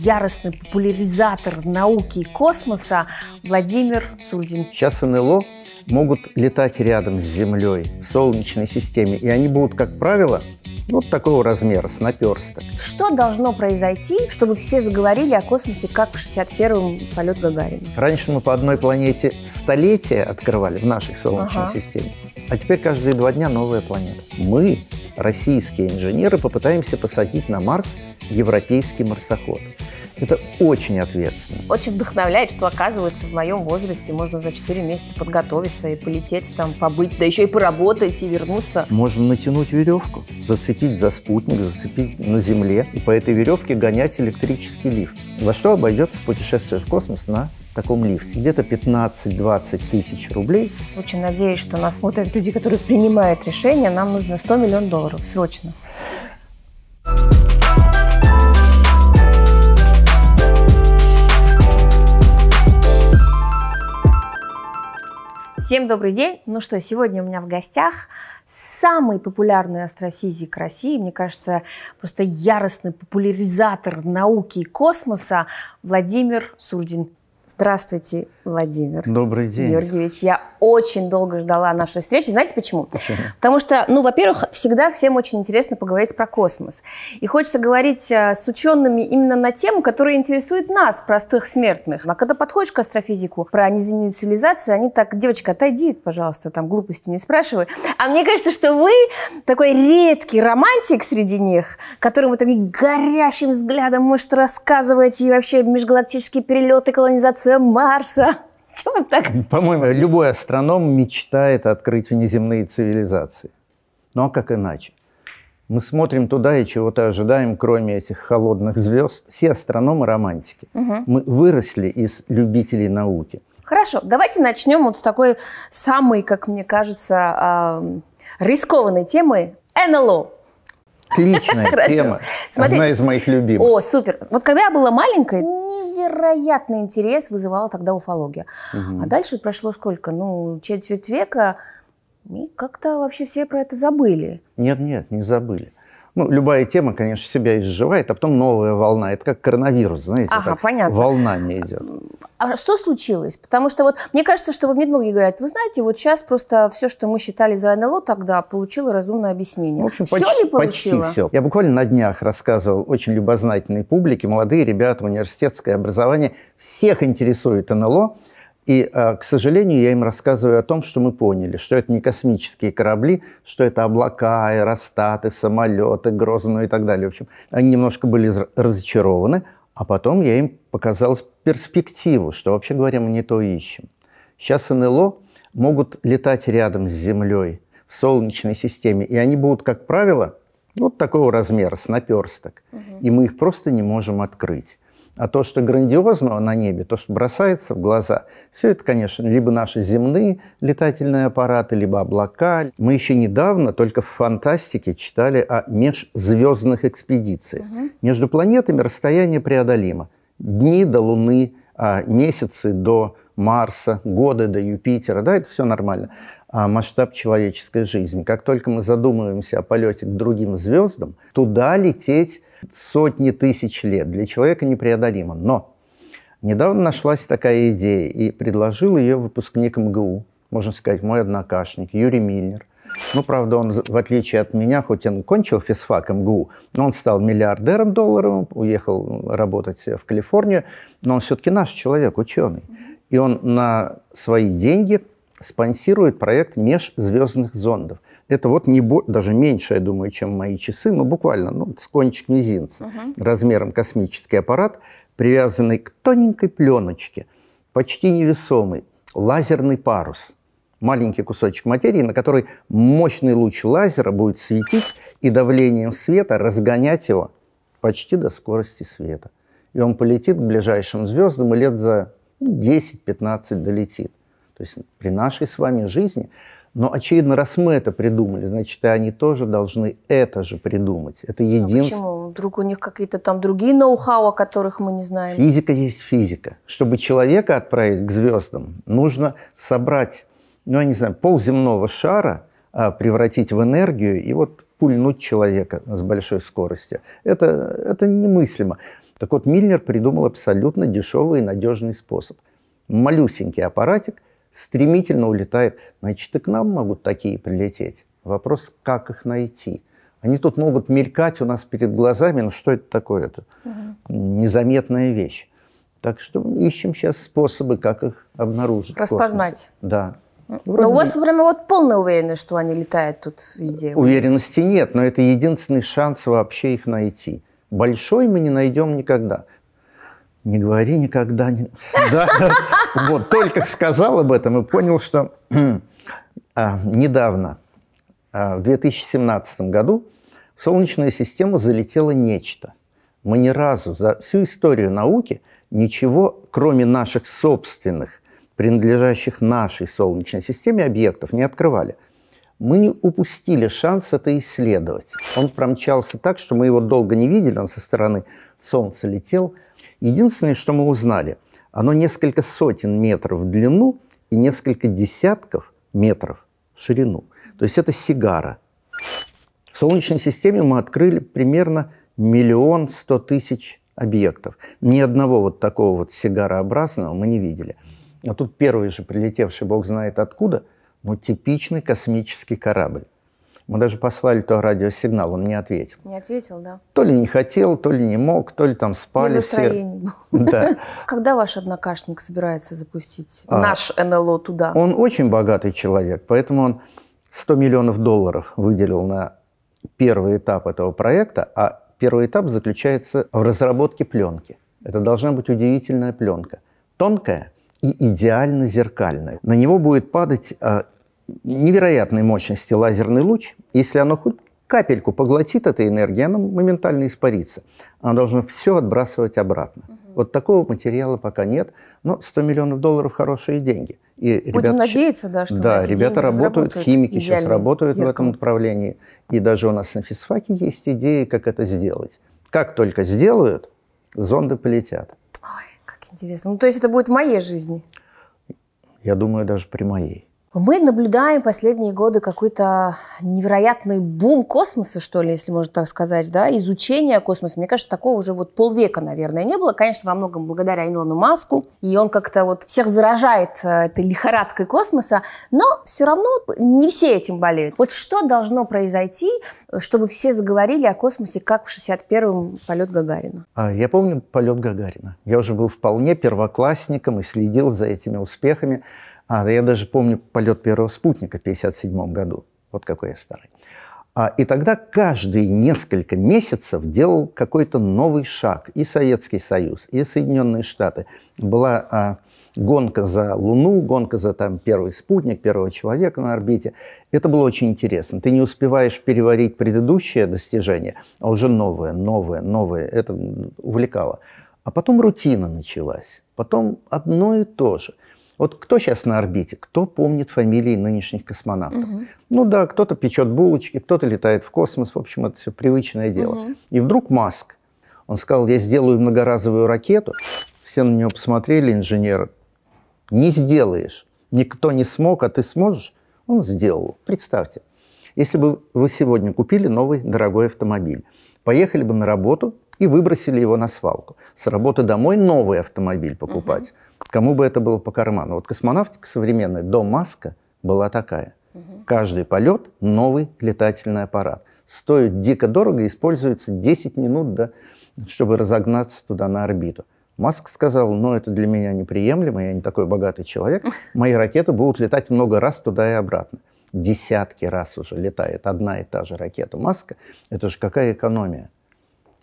яростный популяризатор науки и космоса Владимир Сурдин. Сейчас НЛО могут летать рядом с Землей в Солнечной системе, и они будут, как правило, вот такого размера, с наперсток. Что должно произойти, чтобы все заговорили о космосе, как в 61-м полет Гагарина? Раньше мы по одной планете столетия открывали в нашей Солнечной ага. системе, а теперь каждые два дня новая планета. Мы, российские инженеры, попытаемся посадить на Марс европейский марсоход. Это очень ответственно. Очень вдохновляет, что оказывается в моем возрасте можно за 4 месяца подготовиться и полететь там, побыть, да еще и поработать и вернуться. Можно натянуть веревку, зацепить за спутник, зацепить на земле и по этой веревке гонять электрический лифт. Во что обойдется путешествие в космос на таком лифте. Где-то 15-20 тысяч рублей. Очень надеюсь, что нас смотрят люди, которые принимают решения. Нам нужно 100 миллионов долларов срочно. Thank you Всем добрый день! Ну что, сегодня у меня в гостях самый популярный астрофизик России, мне кажется, просто яростный популяризатор науки и космоса Владимир Сурдин. Здравствуйте, Владимир. Добрый день. Георгиевич, я очень долго ждала нашей встречи. Знаете почему? почему? Потому что, ну, во-первых, всегда всем очень интересно поговорить про космос. И хочется говорить э, с учеными именно на тему, которая интересует нас, простых смертных. А когда подходишь к астрофизику про неземные цивилизации, они так, девочка, отойди, пожалуйста, там глупости не спрашивай. А мне кажется, что вы такой редкий романтик среди них, которым вот таким горящим взглядом, может, рассказываете и вообще межгалактические перелеты, колонизация Марса. Почему так? По-моему, любой астроном мечтает открыть внеземные цивилизации. Ну а как иначе? Мы смотрим туда и чего-то ожидаем, кроме этих холодных звезд. Все астрономы романтики. Угу. Мы выросли из любителей науки. Хорошо, давайте начнем вот с такой самой, как мне кажется, а, рискованной темы НЛО. Отличная Хорошо. тема. Смотри. Одна из моих любимых. О, супер. Вот когда я была маленькая, невероятный интерес вызывала тогда уфология. Угу. А дальше прошло сколько? Ну, четверть века. И как-то вообще все про это забыли. Нет, нет, не забыли. Ну, любая тема, конечно, себя изживает, а потом новая волна. Это как коронавирус, знаете, ага, так, понятно. волна не идет. А что случилось? Потому что вот мне кажется, что в многие говорят, вы знаете, вот сейчас просто все, что мы считали за НЛО, тогда получило разумное объяснение. В общем, все почти, ли получило? Почти все. Я буквально на днях рассказывал очень любознательной публике, молодые ребята, университетское образование, всех интересует НЛО. И, а, к сожалению, я им рассказываю о том, что мы поняли, что это не космические корабли, что это облака, аэростаты, самолеты, Грозную и так далее. В общем, они немножко были разочарованы, а потом я им показал перспективу, что, вообще говоря, мы не то ищем. Сейчас НЛО могут летать рядом с Землей в Солнечной системе, и они будут, как правило, вот такого размера, с наперсток. Угу. И мы их просто не можем открыть. А то, что грандиозного на небе, то, что бросается в глаза, все это, конечно, либо наши земные летательные аппараты, либо облака. Мы еще недавно только в фантастике читали о межзвездных экспедициях. Угу. Между планетами расстояние преодолимо. Дни до Луны, а месяцы до Марса, годы до Юпитера, да, это все нормально. А масштаб человеческой жизни. Как только мы задумываемся о полете к другим звездам, туда лететь сотни тысяч лет. Для человека непреодолимо. Но недавно нашлась такая идея, и предложил ее выпускник МГУ, можно сказать, мой однокашник Юрий Мильнер. Ну, правда, он, в отличие от меня, хоть он кончил физфак МГУ, но он стал миллиардером долларовым, уехал работать в Калифорнию, но он все-таки наш человек, ученый. И он на свои деньги спонсирует проект межзвездных зондов это вот не бо... даже меньше, я думаю, чем мои часы, но буквально ну, с кончик мизинца, угу. размером космический аппарат, привязанный к тоненькой пленочке, почти невесомый, лазерный парус, маленький кусочек материи, на который мощный луч лазера будет светить и давлением света разгонять его почти до скорости света. И он полетит к ближайшим звездам и лет за 10-15 долетит. То есть при нашей с вами жизни но, очевидно, раз мы это придумали, значит, и они тоже должны это же придумать. Это единственное... А почему? Вдруг у них какие-то там другие ноу-хау, о которых мы не знаем? Физика есть физика. Чтобы человека отправить к звездам, нужно собрать, ну, я не знаю, полземного шара, а, превратить в энергию и вот пульнуть человека с большой скоростью. Это, это немыслимо. Так вот, Миллер придумал абсолютно дешевый и надежный способ. Малюсенький аппаратик – стремительно улетает. Значит, и к нам могут такие прилететь. Вопрос, как их найти. Они тут могут мелькать у нас перед глазами, но что это такое? Это угу. незаметная вещь. Так что ищем сейчас способы, как их обнаружить. Распознать. Да. Вроде ну, но у вас прямо вот полная уверенность, что они летают тут везде? Уверенности нет, но это единственный шанс вообще их найти. Большой мы не найдем никогда не говори никогда. вот только сказал об этом и понял, что а, недавно, а, в 2017 году, в Солнечную систему залетело нечто. Мы ни разу за всю историю науки ничего, кроме наших собственных, принадлежащих нашей Солнечной системе объектов, не открывали. Мы не упустили шанс это исследовать. Он промчался так, что мы его долго не видели, он со стороны Солнца летел – Единственное, что мы узнали, оно несколько сотен метров в длину и несколько десятков метров в ширину. То есть это сигара. В Солнечной системе мы открыли примерно миллион сто тысяч объектов. Ни одного вот такого вот сигарообразного мы не видели. А тут первый же прилетевший, бог знает откуда, ну, типичный космический корабль. Мы даже послали то радиосигнал, он не ответил. Не ответил, да. То ли не хотел, то ли не мог, то ли там спали. Не Да. Когда ваш однокашник собирается запустить а. наш НЛО туда? Он очень богатый человек, поэтому он 100 миллионов долларов выделил на первый этап этого проекта, а первый этап заключается в разработке пленки. Это должна быть удивительная пленка. Тонкая и идеально зеркальная. На него будет падать а, невероятной мощности лазерный луч, если оно хоть капельку поглотит этой энергии, оно моментально испарится. Оно должно все отбрасывать обратно. Угу. Вот такого материала пока нет, но 100 миллионов долларов хорошие деньги. И Будем ребята, надеяться, да, что Да, ребята работают, химики сейчас работают зеркало. в этом направлении. И даже у нас на физфаке есть идеи, как это сделать. Как только сделают, зонды полетят. Ой, как интересно. Ну, то есть это будет в моей жизни? Я думаю, даже при моей. Мы наблюдаем последние годы какой-то невероятный бум космоса, что ли, если можно так сказать, да, изучение космоса. Мне кажется, такого уже вот полвека, наверное, не было. Конечно, во многом благодаря Илону Маску, и он как-то вот всех заражает э, этой лихорадкой космоса, но все равно не все этим болеют. Вот что должно произойти, чтобы все заговорили о космосе, как в 61-м полет Гагарина? А, я помню полет Гагарина. Я уже был вполне первоклассником и следил за этими успехами. А, да я даже помню полет первого спутника в 1957 году. Вот какой я старый. А, и тогда каждые несколько месяцев делал какой-то новый шаг. И Советский Союз, и Соединенные Штаты. Была а, гонка за Луну, гонка за там первый спутник, первого человека на орбите. Это было очень интересно. Ты не успеваешь переварить предыдущее достижение, а уже новое, новое, новое. Это увлекало. А потом рутина началась. Потом одно и то же. Вот кто сейчас на орбите? Кто помнит фамилии нынешних космонавтов? Угу. Ну да, кто-то печет булочки, кто-то летает в космос. В общем, это все привычное дело. Угу. И вдруг Маск, он сказал, я сделаю многоразовую ракету. Все на него посмотрели, инженеры. Не сделаешь. Никто не смог, а ты сможешь? Он сделал. Представьте, если бы вы сегодня купили новый дорогой автомобиль, поехали бы на работу – и выбросили его на свалку. С работы домой новый автомобиль покупать. Угу. Кому бы это было по карману? Вот космонавтика современная до Маска была такая. Угу. Каждый полет – новый летательный аппарат. Стоит дико дорого, используется 10 минут, до, чтобы разогнаться туда на орбиту. Маск сказал, ну это для меня неприемлемо, я не такой богатый человек, мои ракеты будут летать много раз туда и обратно. Десятки раз уже летает одна и та же ракета Маска. Это же какая экономия?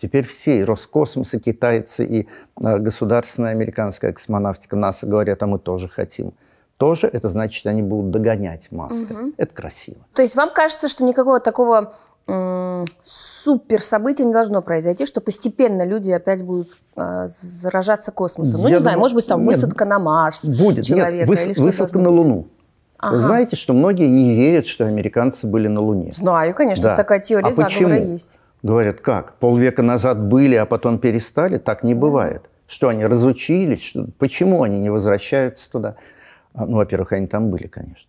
Теперь все, и Роскосмос, и китайцы, и а, государственная американская космонавтика, НАСА говорят, а мы тоже хотим тоже, это значит, они будут догонять Маска. Угу. Это красиво. То есть вам кажется, что никакого такого суперсобытия не должно произойти, что постепенно люди опять будут э, заражаться космосом? Ну, Я не знаю, может быть, там нет, высадка на Марс будет, человека. Нет, выс- или что высадка на Луну. Ага. Вы знаете, что многие не верят, что американцы были на Луне. Знаю, конечно, да. такая теория а заговора почему? есть. Говорят, как? Полвека назад были, а потом перестали? Так не бывает. Что они разучились? Что, почему они не возвращаются туда? А, ну, во-первых, они там были, конечно.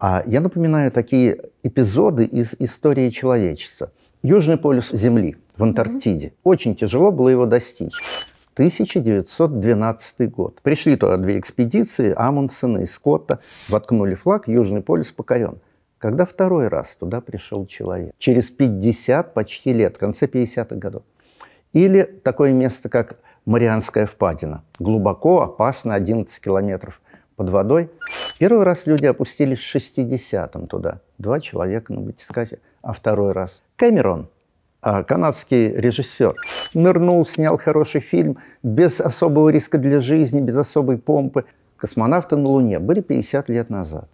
А я напоминаю такие эпизоды из истории человечества. Южный полюс Земли в Антарктиде. Очень тяжело было его достичь. 1912 год. Пришли туда две экспедиции, Амундсена и Скотта, воткнули флаг, Южный полюс покорен. Когда второй раз туда пришел человек? Через 50 почти лет, в конце 50-х годов. Или такое место, как Марианская впадина. Глубоко, опасно, 11 километров под водой. Первый раз люди опустились в 60-м туда. Два человека на ну, батискафе. А второй раз Кэмерон, а, канадский режиссер, нырнул, снял хороший фильм без особого риска для жизни, без особой помпы. Космонавты на Луне были 50 лет назад.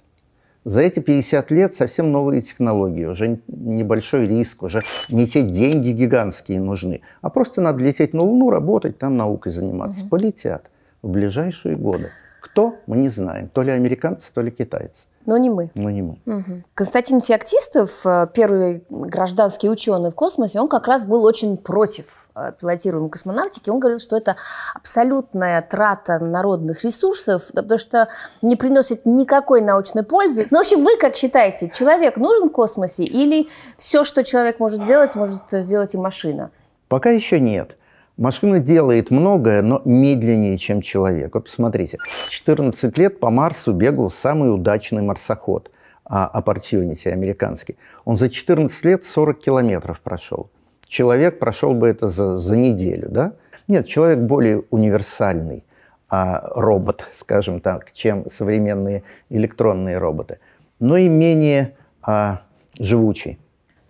За эти 50 лет совсем новые технологии, уже небольшой риск, уже не те деньги гигантские нужны, а просто надо лететь на Луну, работать, там наукой заниматься. Угу. Полетят в ближайшие годы. Кто, мы не знаем. То ли американцы, то ли китайцы. Но не мы. Но не мы. Угу. Константин Феоктистов, э, первый гражданский ученый в космосе, он как раз был очень против э, пилотируемой космонавтики. Он говорил, что это абсолютная трата народных ресурсов, потому что не приносит никакой научной пользы. Ну, в общем, вы как считаете, человек нужен в космосе или все, что человек может делать, может сделать и машина? Пока еще нет. Машина делает многое, но медленнее, чем человек. Вот посмотрите, 14 лет по Марсу бегал самый удачный марсоход а, Opportunity американский. Он за 14 лет 40 километров прошел. Человек прошел бы это за, за неделю, да? Нет, человек более универсальный а, робот, скажем так, чем современные электронные роботы, но и менее а, живучий.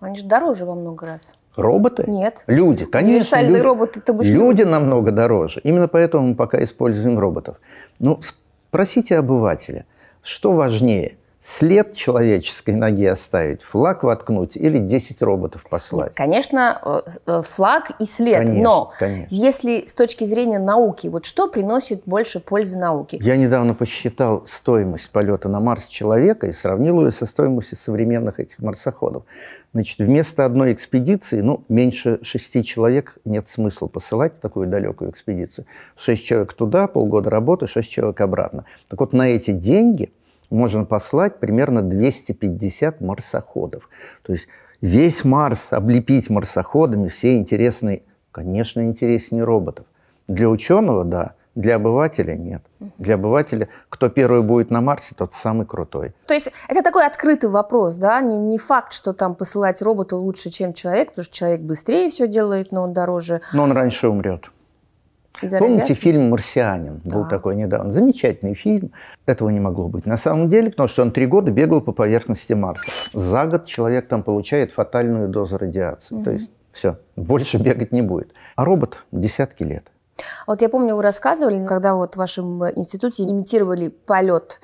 Они же дороже во много раз. Роботы? Нет. Люди, конечно. люди, роботы ты Люди намного дороже. Именно поэтому мы пока используем роботов. Ну, спросите обывателя, что важнее, след человеческой ноги оставить, флаг воткнуть или 10 роботов послать? Нет, конечно, э, э, флаг и след. Конечно, но конечно. если с точки зрения науки, вот что приносит больше пользы науке? Я недавно посчитал стоимость полета на Марс человека и сравнил ее со стоимостью современных этих марсоходов. Значит, вместо одной экспедиции, ну, меньше шести человек нет смысла посылать в такую далекую экспедицию. Шесть человек туда, полгода работы, шесть человек обратно. Так вот, на эти деньги можно послать примерно 250 марсоходов. То есть весь Марс облепить марсоходами, все интересные, конечно, интереснее роботов. Для ученого, да, для обывателя нет. Для обывателя, кто первый будет на Марсе, тот самый крутой. То есть это такой открытый вопрос, да? Не, не факт, что там посылать робота лучше, чем человек, потому что человек быстрее все делает, но он дороже. Но он раньше умрет. Помните фильм «Марсианин»? Да. Был такой недавно. Замечательный фильм. Этого не могло быть. На самом деле, потому что он три года бегал по поверхности Марса. За год человек там получает фатальную дозу радиации. Угу. То есть все, больше бегать не будет. А робот десятки лет. Вот я помню, вы рассказывали, когда вот в вашем институте имитировали полет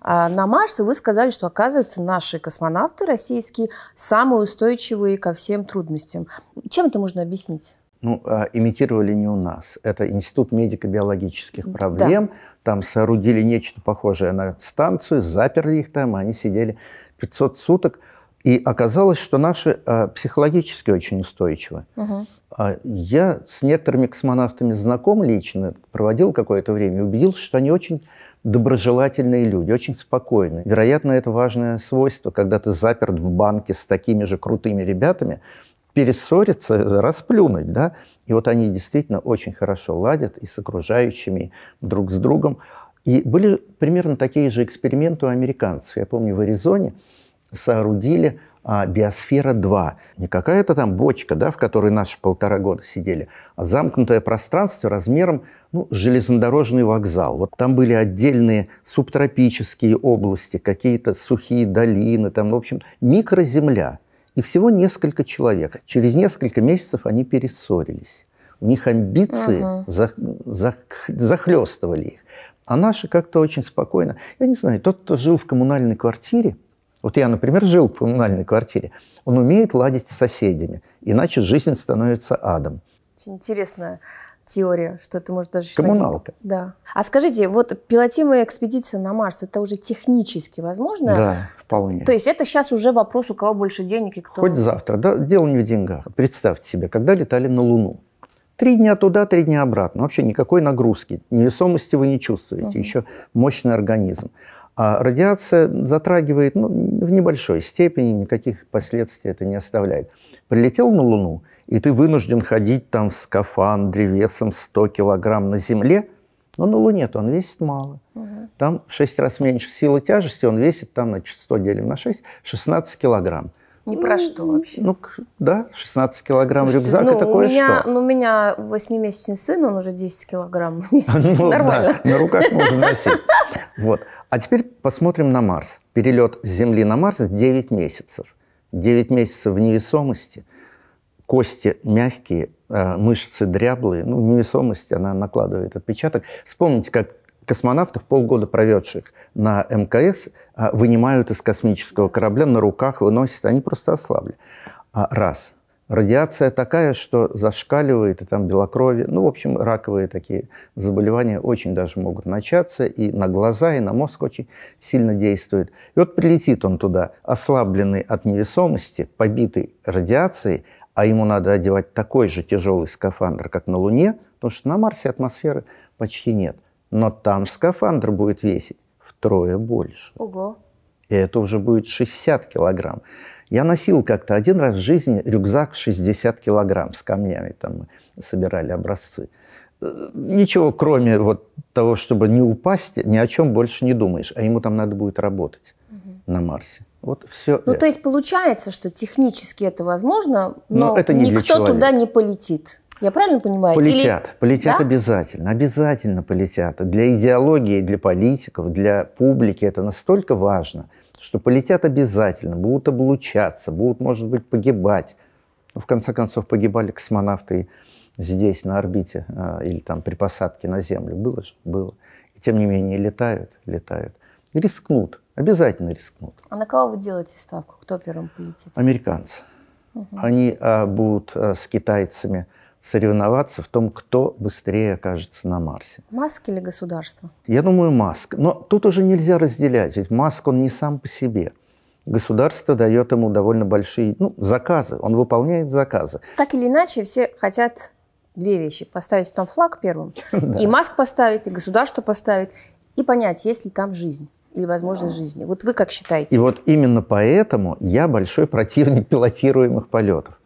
а, на Марс, и вы сказали, что, оказывается, наши космонавты российские самые устойчивые ко всем трудностям. Чем это можно объяснить? Ну, а, имитировали не у нас. Это Институт медико-биологических проблем. Да. Там соорудили нечто похожее на станцию, заперли их там, они сидели 500 суток – и оказалось, что наши а, психологически очень устойчивы. Угу. А, я с некоторыми космонавтами знаком лично, проводил какое-то время, убедился, что они очень доброжелательные люди, очень спокойные. Вероятно, это важное свойство, когда ты заперт в банке с такими же крутыми ребятами, перессориться, расплюнуть, да? И вот они действительно очень хорошо ладят и с окружающими, друг с другом. И были примерно такие же эксперименты у американцев. Я помню, в Аризоне соорудили а, «Биосфера-2». Не какая-то там бочка, да, в которой наши полтора года сидели, а замкнутое пространство размером ну, железнодорожный вокзал. Вот там были отдельные субтропические области, какие-то сухие долины, там, в общем, микроземля. И всего несколько человек. Через несколько месяцев они перессорились. У них амбиции угу. за, за, захлестывали их. А наши как-то очень спокойно. Я не знаю, тот, кто жил в коммунальной квартире, вот я, например, жил в коммунальной квартире. Он умеет ладить с соседями, иначе жизнь становится адом. Очень интересная теория, что это может даже... считать Коммуналка. Да. А скажите, вот пилотируемая экспедиция на Марс, это уже технически возможно? Да, вполне. То есть это сейчас уже вопрос, у кого больше денег и кто... Хоть завтра. Да, дело не в деньгах. Представьте себе, когда летали на Луну. Три дня туда, три дня обратно. Вообще никакой нагрузки, невесомости вы не чувствуете. Угу. Еще мощный организм. А радиация затрагивает ну, в небольшой степени, никаких последствий это не оставляет. Прилетел на Луну, и ты вынужден ходить там в скафандре весом 100 килограмм на Земле, но на Луне-то он весит мало. Угу. Там в 6 раз меньше силы тяжести, он весит там, значит, 100 делим на 6, 16 килограмм. Ни ну, про что вообще. Ну, да, 16 килограмм Слушайте, рюкзак, ну, это кое-что. Ну, у меня восьмимесячный сын, он уже 10 килограмм весит, ну, нормально. Да, на руках можно носить. Вот. А теперь посмотрим на Марс. Перелет с Земли на Марс 9 месяцев. 9 месяцев в невесомости. Кости мягкие, э, мышцы дряблые. Ну, невесомость, она накладывает отпечаток. Вспомните, как космонавтов, полгода проведших на МКС, э, вынимают из космического корабля, на руках выносят. Они просто ослабли. А раз – Радиация такая, что зашкаливает, и там белокровие. Ну, в общем, раковые такие заболевания очень даже могут начаться, и на глаза, и на мозг очень сильно действует. И вот прилетит он туда, ослабленный от невесомости, побитый радиацией, а ему надо одевать такой же тяжелый скафандр, как на Луне, потому что на Марсе атмосферы почти нет. Но там скафандр будет весить втрое больше. Ого! И это уже будет 60 килограмм. Я носил как-то один раз в жизни рюкзак 60 килограмм с камнями, там мы собирали образцы. Э, ничего, кроме вот того, чтобы не упасть, ни о чем больше не думаешь, а ему там надо будет работать угу. на Марсе. Вот все. Ну, это. то есть получается, что технически это возможно, но, но это не никто туда не полетит. Я правильно понимаю? Полетят. Или... Полетят да? обязательно. Обязательно полетят. Для идеологии, для политиков, для публики это настолько важно – что полетят обязательно, будут облучаться, будут, может быть, погибать. Ну, в конце концов погибали космонавты здесь, на орбите, а, или там при посадке на Землю. Было же? Было. И тем не менее летают, летают. И рискнут, обязательно рискнут. А на кого вы делаете ставку? Кто первым полетит? Американцы. Угу. Они а, будут а, с китайцами, соревноваться в том, кто быстрее окажется на Марсе. Маск или государство? Я думаю, Маск. Но тут уже нельзя разделять, ведь Маск, он не сам по себе. Государство дает ему довольно большие ну, заказы, он выполняет заказы. Так или иначе, все хотят две вещи. Поставить там флаг первым, и Маск поставить и государство поставить и понять, есть ли там жизнь или возможность жизни. Вот вы как считаете? И вот именно поэтому я большой противник пилотируемых полетов.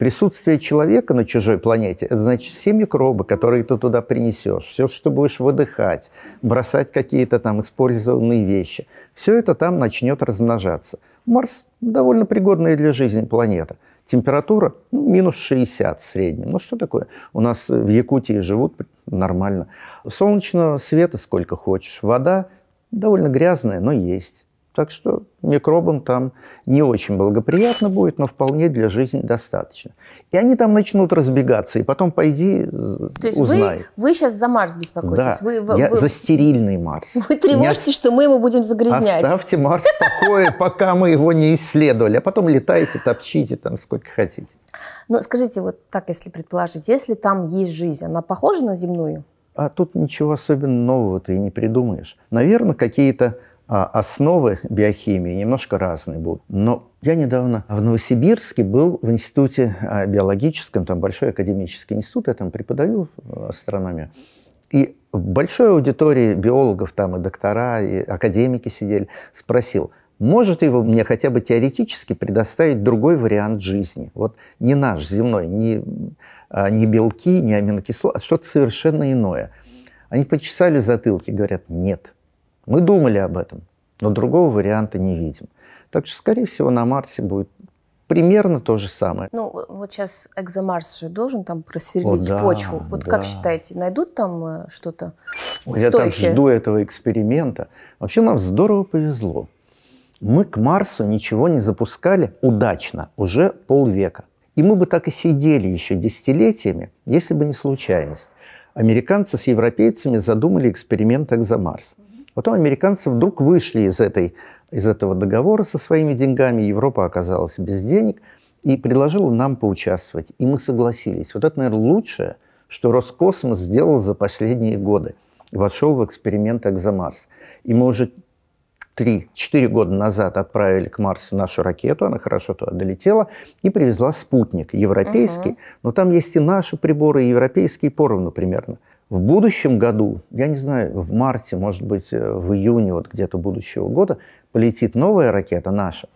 Присутствие человека на чужой планете – это значит все микробы, которые ты туда принесешь, все, что будешь выдыхать, бросать какие-то там использованные вещи. Все это там начнет размножаться. Марс – довольно пригодная для жизни планета. Температура ну, минус 60 в среднем. Ну что такое? У нас в Якутии живут нормально. Солнечного света сколько хочешь. Вода довольно грязная, но есть. Так что микробам там не очень благоприятно будет, но вполне для жизни достаточно. И они там начнут разбегаться, и потом пойди То есть узнай. Вы, вы сейчас за Марс беспокоитесь? Да, вы, я вы... за стерильный Марс. Вы тревожитесь, что мы его будем загрязнять. Оставьте Марс в покое, пока мы его не исследовали, а потом летайте, топчите там сколько хотите. Ну, скажите, вот так, если предположить, если там есть жизнь, она похожа на земную? А тут ничего особенно нового ты и не придумаешь. Наверное, какие-то а основы биохимии немножко разные будут. Но я недавно в Новосибирске был в институте а, биологическом, там большой академический институт, я там преподаю э, астрономию. И в большой аудитории биологов, там и доктора, и академики сидели, спросил, может его мне хотя бы теоретически предоставить другой вариант жизни. Вот не наш земной, не, а, не белки, не аминокислоты, а что-то совершенно иное. Они почесали затылки, говорят, нет – мы думали об этом, но другого варианта не видим. Так что, скорее всего, на Марсе будет примерно то же самое. Ну, вот сейчас экзомарс же должен там просверлить О, да, почву. Вот да. как считаете, найдут там э, что-то стоящее? Я так жду этого эксперимента. Вообще нам здорово повезло. Мы к Марсу ничего не запускали удачно уже полвека. И мы бы так и сидели еще десятилетиями, если бы не случайность. Американцы с европейцами задумали эксперимент «Экзомарс». Потом американцы вдруг вышли из, этой, из этого договора со своими деньгами, Европа оказалась без денег и предложила нам поучаствовать. И мы согласились. Вот это, наверное, лучшее, что Роскосмос сделал за последние годы. Вошел в эксперимент «Экзомарс». И мы уже 3-4 года назад отправили к Марсу нашу ракету, она хорошо туда долетела, и привезла спутник европейский, угу. но там есть и наши приборы, и европейские поровну примерно – в будущем году, я не знаю, в марте, может быть, э, в июне вот где-то будущего года полетит новая ракета наша,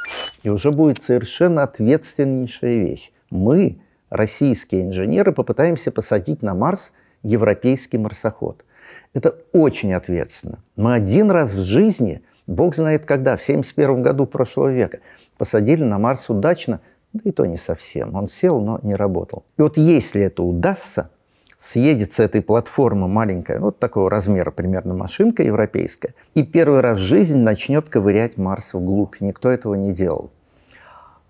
и уже будет совершенно ответственнейшая вещь. Мы, российские инженеры, попытаемся посадить на Марс европейский марсоход. Это очень ответственно. Мы один раз в жизни, бог знает когда, в 71 году прошлого века, посадили на Марс удачно, да и то не совсем. Он сел, но не работал. И вот если это удастся, съедет с этой платформы маленькая, вот такого размера примерно машинка европейская, и первый раз в жизни начнет ковырять Марс вглубь. Никто этого не делал.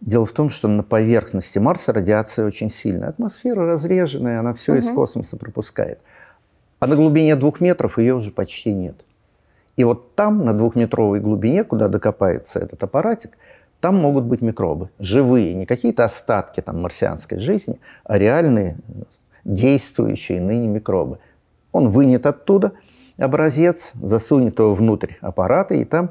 Дело в том, что на поверхности Марса радиация очень сильная. Атмосфера разреженная, она все угу. из космоса пропускает. А на глубине двух метров ее уже почти нет. И вот там, на двухметровой глубине, куда докопается этот аппаратик, там могут быть микробы, живые, не какие-то остатки там, марсианской жизни, а реальные действующие ныне микробы. Он вынет оттуда образец, засунет его внутрь аппарата, и там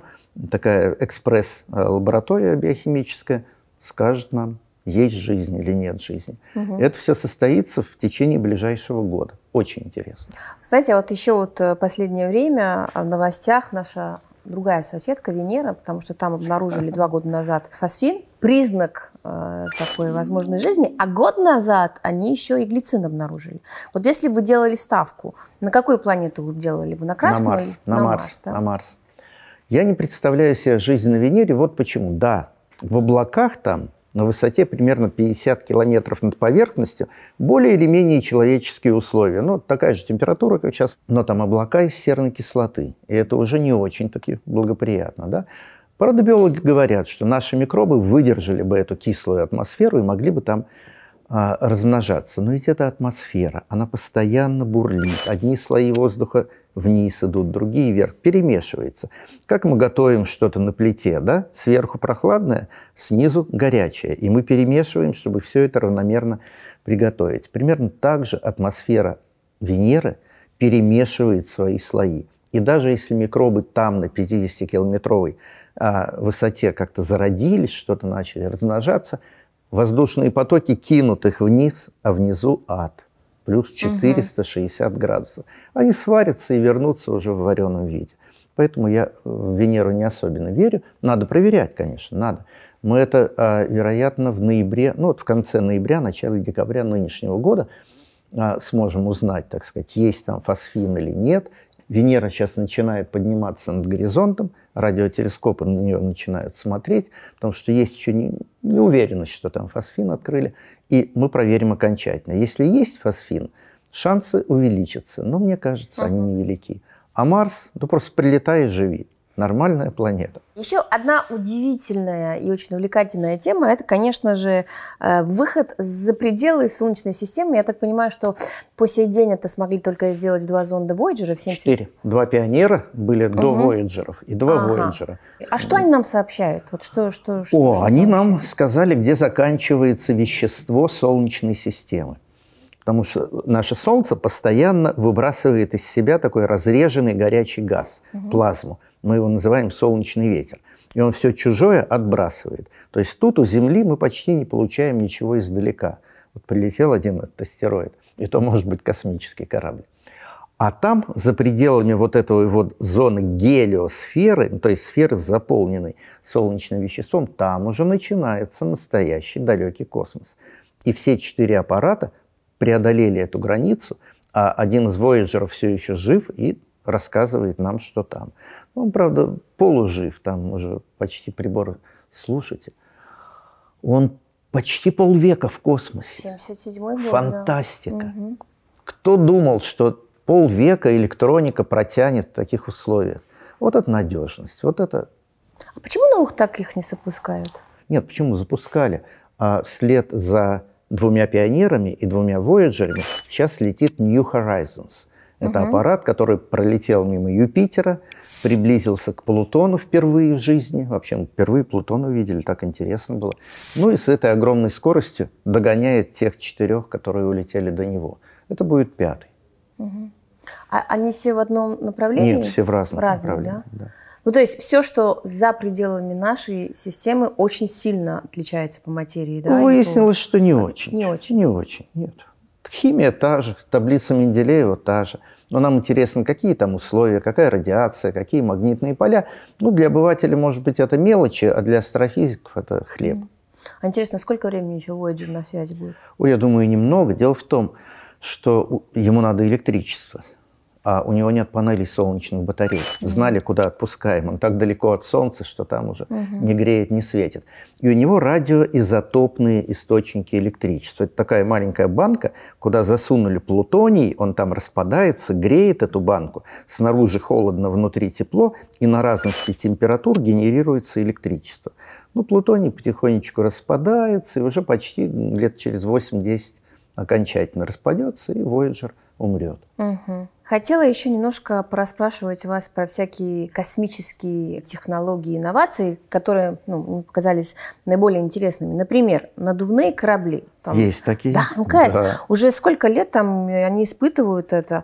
такая экспресс-лаборатория биохимическая скажет нам, есть жизнь или нет жизни. Угу. Это все состоится в течение ближайшего года. Очень интересно. Кстати, вот еще вот э, последнее время в новостях наша другая соседка Венера, потому что там обнаружили два года назад фосфин, признак э, такой возможной жизни, а год назад они еще и глицин обнаружили. Вот если бы вы делали ставку, на какую планету вы делали бы? На Красную? На Марс. На, на Марс. Марс да? На Марс. Я не представляю себе жизнь на Венере, вот почему. Да, в облаках там на высоте примерно 50 километров над поверхностью более или менее человеческие условия. Ну, такая же температура, как сейчас, но там облака из серной кислоты. И это уже не очень таки благоприятно. Да? Правда, биологи говорят, что наши микробы выдержали бы эту кислую атмосферу и могли бы там а, размножаться. Но ведь эта атмосфера, она постоянно бурлит. Одни слои воздуха вниз идут, другие вверх, перемешивается. Как мы готовим что-то на плите, да? Сверху прохладное, снизу горячее. И мы перемешиваем, чтобы все это равномерно приготовить. Примерно так же атмосфера Венеры перемешивает свои слои. И даже если микробы там на 50-километровой а, высоте как-то зародились, что-то начали размножаться, воздушные потоки кинут их вниз, а внизу ад – плюс 460 угу. градусов. Они сварятся и вернутся уже в вареном виде. Поэтому я в Венеру не особенно верю. Надо проверять, конечно, надо. Мы это, а, вероятно, в ноябре, ну вот в конце ноября, начале декабря нынешнего года а, сможем узнать, так сказать, есть там фосфин или нет, Венера сейчас начинает подниматься над горизонтом, радиотелескопы на нее начинают смотреть, потому что есть еще не, неуверенность, что там фосфин открыли, и мы проверим окончательно. Если есть фосфин, шансы увеличатся, но мне кажется, uh-huh. они невелики. А Марс, ну просто прилетай и живи нормальная планета. Еще одна удивительная и очень увлекательная тема – это, конечно же, э, выход за пределы Солнечной системы. Я так понимаю, что по сей день это смогли только сделать два зонда Voyager. В Четыре. Два пионера были угу. до Voyager и два ага. Voyager. А что они нам сообщают? Вот что, что, что, О, что они нам сказали, где заканчивается вещество Солнечной системы потому что наше Солнце постоянно выбрасывает из себя такой разреженный горячий газ, угу. плазму. Мы его называем солнечный ветер. И он все чужое отбрасывает. То есть тут у Земли мы почти не получаем ничего издалека. Вот прилетел один этот астероид, и то может быть космический корабль. А там, за пределами вот этого вот зоны гелиосферы, ну, то есть сферы, заполненной солнечным веществом, там уже начинается настоящий далекий космос. И все четыре аппарата – преодолели эту границу, а один из вояджеров все еще жив и рассказывает нам, что там. Ну, он, правда, полужив, там уже почти приборы слушайте. Он почти полвека в космосе. 77-й год. Фантастика. Да. Кто думал, что полвека электроника протянет в таких условиях? Вот это надежность, вот это... А почему новых их не запускают? Нет, почему запускали? А вслед за двумя пионерами и двумя Voyager'ами сейчас летит New Horizons. Это угу. аппарат, который пролетел мимо Юпитера, приблизился к Плутону впервые в жизни. Вообще, впервые Плутон увидели, так интересно было. Ну и с этой огромной скоростью догоняет тех четырех, которые улетели до него. Это будет пятый. Угу. А они все в одном направлении? Нет, все в разных, в разных направлениях. Да? Да. Ну, то есть все, что за пределами нашей системы, очень сильно отличается по материи, да? Выяснилось, что не очень. Не очень. Не очень, нет. Химия та же, таблица Менделеева та же. Но нам интересно, какие там условия, какая радиация, какие магнитные поля. Ну, для обывателя, может быть, это мелочи, а для астрофизиков это хлеб. А интересно, сколько времени еще Voyager на связи будет? Ой, я думаю, немного. Дело в том, что ему надо электричество а у него нет панелей солнечных батарей. Знали, куда отпускаем. Он так далеко от солнца, что там уже угу. не греет, не светит. И у него радиоизотопные источники электричества. Это такая маленькая банка, куда засунули плутоний, он там распадается, греет эту банку. Снаружи холодно, внутри тепло, и на разности температур генерируется электричество. Ну, плутоний потихонечку распадается, и уже почти лет через 8-10 окончательно распадется, и Voyager – умрет. Угу. Хотела еще немножко проспрашивать вас про всякие космические технологии, инновации, которые ну, показались наиболее интересными. Например, надувные корабли. Там... Есть такие. Да, ну, Да. Уже сколько лет там они испытывают это.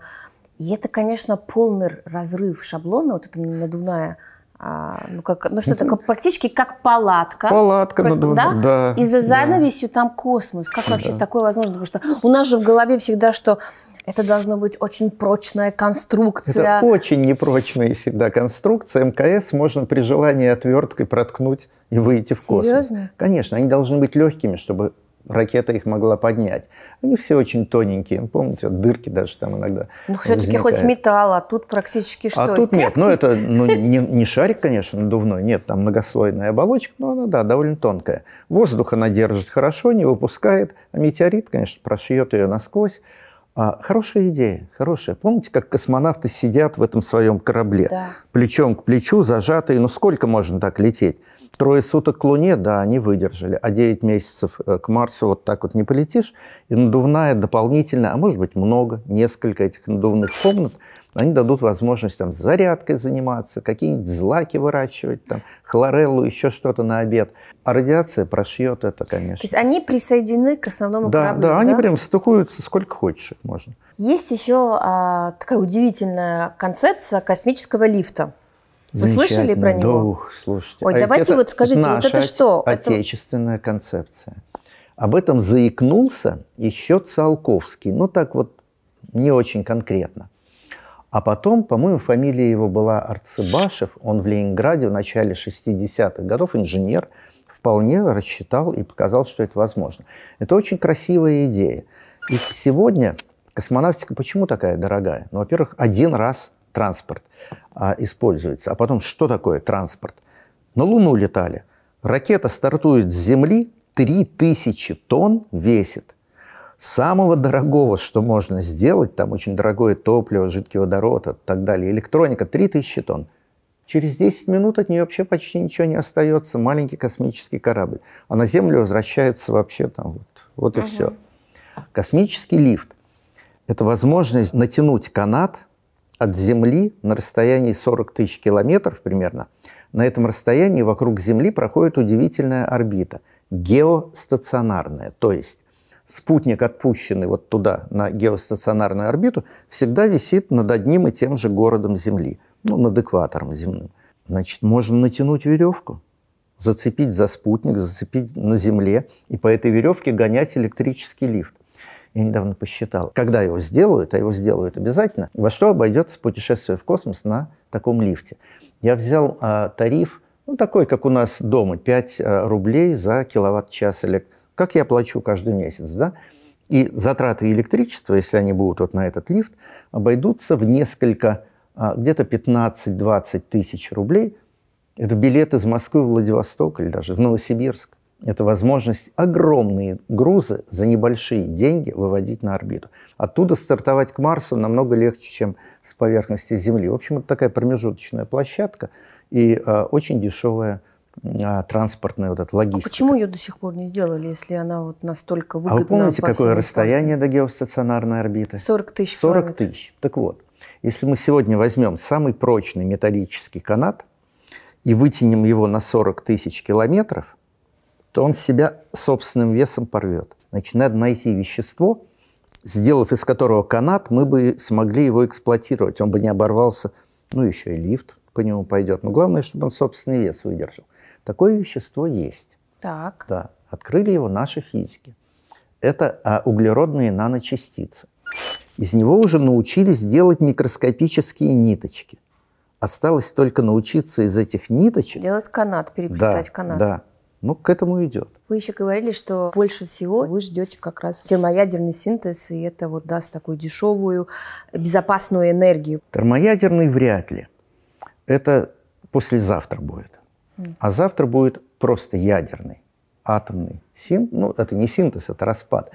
И это, конечно, полный разрыв шаблона, вот эта надувная а, ну как, ну что ну, то как, практически как палатка. Палатка, как, ну, да? да. И за занавесью да. там космос. Как да. вообще такое возможно? Потому что у нас же в голове всегда, что это должно быть очень прочная конструкция. Это очень непрочная всегда конструкция. МКС можно при желании отверткой проткнуть и выйти в Серьезно? космос. Серьезно? Конечно, они должны быть легкими, чтобы ракета их могла поднять. Они все очень тоненькие, помните, вот дырки даже там иногда Ну, э, все-таки хоть металл, а тут практически а что? А тут тряпки? нет, ну, это ну, не, не шарик, конечно, надувной, нет, там многослойная оболочка, но она, да, довольно тонкая. Воздух она держит хорошо, не выпускает, а метеорит, конечно, прошьет ее насквозь. А, хорошая идея, хорошая. Помните, как космонавты сидят в этом своем корабле, да. плечом к плечу, зажатые, ну сколько можно так лететь? Трое суток к Луне, да, они выдержали, а 9 месяцев э, к Марсу вот так вот не полетишь. И надувная дополнительно, а может быть много, несколько этих надувных комнат, они дадут возможность там зарядкой заниматься, какие-нибудь злаки выращивать, там, хлореллу, еще что-то на обед. А радиация прошьет это, конечно. То есть они присоединены к основному да, кораблю, да? Да, они прям стыкуются сколько хочешь их можно. Есть еще а, такая удивительная концепция космического лифта. Вы слышали про него? Да, слушайте. Ой, а давайте вот скажите, вот это что? Отечественная это... концепция. Об этом заикнулся еще Циолковский, ну так вот не очень конкретно. А потом, по-моему, фамилия его была Арцебашев, он в Ленинграде в начале 60-х годов, инженер, вполне рассчитал и показал, что это возможно. Это очень красивая идея. И сегодня космонавтика почему такая дорогая? Ну, во-первых, один раз транспорт а, используется. А потом, что такое транспорт? На Луну летали. Ракета стартует с Земли, 3000 тонн весит. Самого дорогого, что можно сделать, там очень дорогое топливо, жидкий водород и так далее, электроника 3000 тонн. Через 10 минут от нее вообще почти ничего не остается. Маленький космический корабль. А на Землю возвращается вообще там вот, вот и угу. все. Космический лифт – это возможность натянуть канат от Земли на расстоянии 40 тысяч километров примерно, на этом расстоянии вокруг Земли проходит удивительная орбита, геостационарная, то есть спутник, отпущенный вот туда, на геостационарную орбиту, всегда висит над одним и тем же городом Земли, ну, над экватором земным. Значит, можно натянуть веревку, зацепить за спутник, зацепить на Земле и по этой веревке гонять электрический лифт. Я недавно посчитал, когда его сделают, а его сделают обязательно, во что обойдется путешествие в космос на таком лифте. Я взял а, тариф, ну, такой, как у нас дома, 5 а, рублей за киловатт-час электро как я плачу каждый месяц, да? И затраты электричества, если они будут вот на этот лифт, обойдутся в несколько, а, где-то 15-20 тысяч рублей. Это билет из Москвы в Владивосток или даже в Новосибирск это возможность огромные грузы за небольшие деньги выводить на орбиту. Оттуда стартовать к Марсу намного легче, чем с поверхности Земли. В общем, это такая промежуточная площадка и э, очень дешевая э, транспортная вот эта а логистика. А почему ее до сих пор не сделали, если она вот настолько выгодна? А вы помните, какое расстояние до геостационарной орбиты? 40 тысяч 40 тысяч. Так вот, если мы сегодня возьмем самый прочный металлический канат и вытянем его на 40 тысяч километров – что он себя собственным весом порвет. Значит, надо найти вещество, сделав из которого канат, мы бы смогли его эксплуатировать. Он бы не оборвался, ну, еще и лифт по нему пойдет. Но главное, чтобы он собственный вес выдержал. Такое вещество есть. Так. Да. Открыли его наши физики. Это а, углеродные наночастицы. Из него уже научились делать микроскопические ниточки. Осталось только научиться из этих ниточек... Делать канат, переплетать да, канат. Да, ну, к этому идет. Вы еще говорили, что больше всего вы ждете как раз термоядерный синтез, и это вот даст такую дешевую, безопасную энергию. Термоядерный вряд ли. Это послезавтра будет. А завтра будет просто ядерный, атомный синтез. Ну, это не синтез, это распад.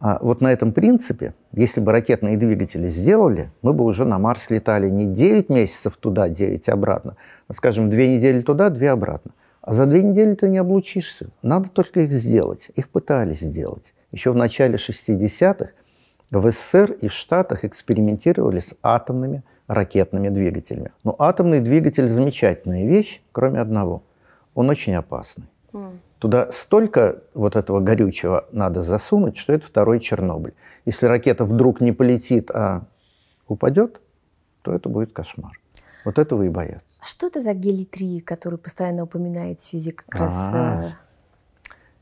А вот на этом принципе, если бы ракетные двигатели сделали, мы бы уже на Марс летали не 9 месяцев туда, 9 обратно, а, скажем, 2 недели туда, 2 обратно. А за две недели ты не облучишься. Надо только их сделать. Их пытались сделать. Еще в начале 60-х в СССР и в Штатах экспериментировали с атомными ракетными двигателями. Но атомный двигатель замечательная вещь, кроме одного. Он очень опасный. Mm. Туда столько вот этого горючего надо засунуть, что это второй Чернобыль. Если ракета вдруг не полетит, а упадет, то это будет кошмар. Вот этого и боятся. Что это за гелий-3, который постоянно упоминает физик? как а. раз А-а-а.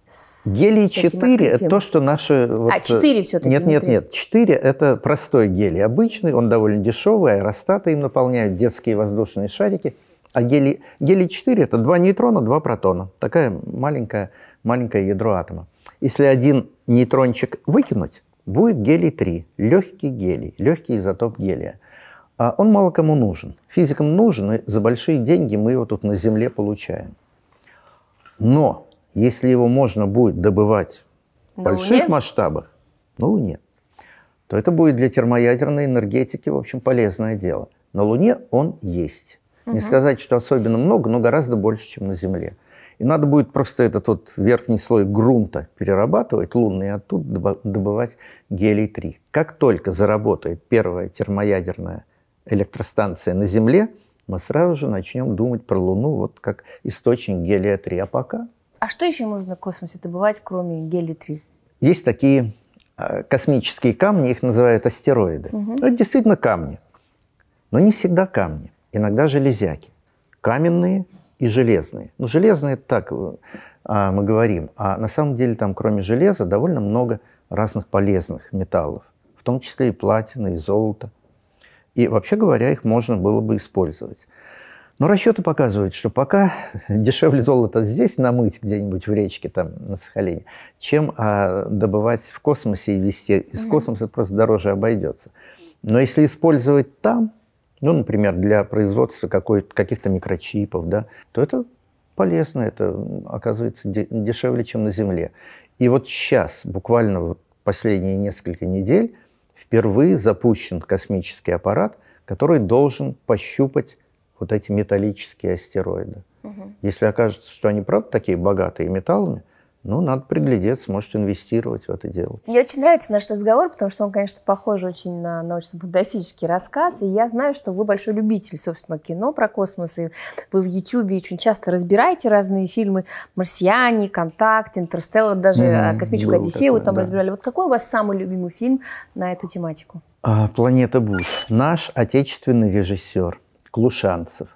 Э, гелий 4 – это то, что наши… Вот, а, 4 э, все-таки Нет, нет, нет. 4 – это простой гелий. Обычный, он довольно дешевый, аэростаты им наполняют, детские воздушные шарики. А гелий, гелий 4 – это два нейтрона, два протона. Такая маленькая, маленькое ядро атома. Если один нейтрончик выкинуть, будет гелий 3, легкий гелий, легкий изотоп гелия. А он мало кому нужен. Физикам нужен, и за большие деньги мы его тут на Земле получаем. Но если его можно будет добывать в на больших Луне? масштабах, на Луне, то это будет для термоядерной энергетики, в общем, полезное дело. На Луне он есть. Угу. Не сказать, что особенно много, но гораздо больше, чем на Земле. И надо будет просто этот вот верхний слой грунта перерабатывать, лунный, и оттуда добывать гелий-3. Как только заработает первая термоядерная электростанция на Земле, мы сразу же начнем думать про Луну вот как источник гелия-3. А пока... А что еще можно в космосе добывать, кроме гелия-3? Есть такие а, космические камни, их называют астероиды. Угу. Это действительно камни. Но не всегда камни. Иногда железяки. Каменные и железные. Ну, железные так а, мы говорим. А на самом деле там, кроме железа, довольно много разных полезных металлов. В том числе и платина, и золото. И, вообще говоря, их можно было бы использовать. Но расчеты показывают, что пока дешевле золото здесь намыть где-нибудь в речке там на Сахалине, чем а, добывать в космосе и везти из космоса просто дороже обойдется. Но если использовать там, ну, например, для производства каких-то микрочипов, да, то это полезно, это оказывается дешевле, чем на Земле. И вот сейчас, буквально вот последние несколько недель, впервые запущен космический аппарат, который должен пощупать вот эти металлические астероиды. Угу. Если окажется, что они правда такие богатые металлами, ну, надо приглядеться, может, инвестировать в это дело. Мне очень нравится наш разговор, потому что он, конечно, похож очень на научно-фантастический рассказ. И я знаю, что вы большой любитель, собственно, кино про космос. И вы в Ютьюбе очень часто разбираете разные фильмы. «Марсиане», «Контакт», «Интерстеллар», даже mm «Космическую Одиссею» вы там да. разбирали. Вот какой у вас самый любимый фильм на эту тематику? А, «Планета Буш». Наш отечественный режиссер Клушанцев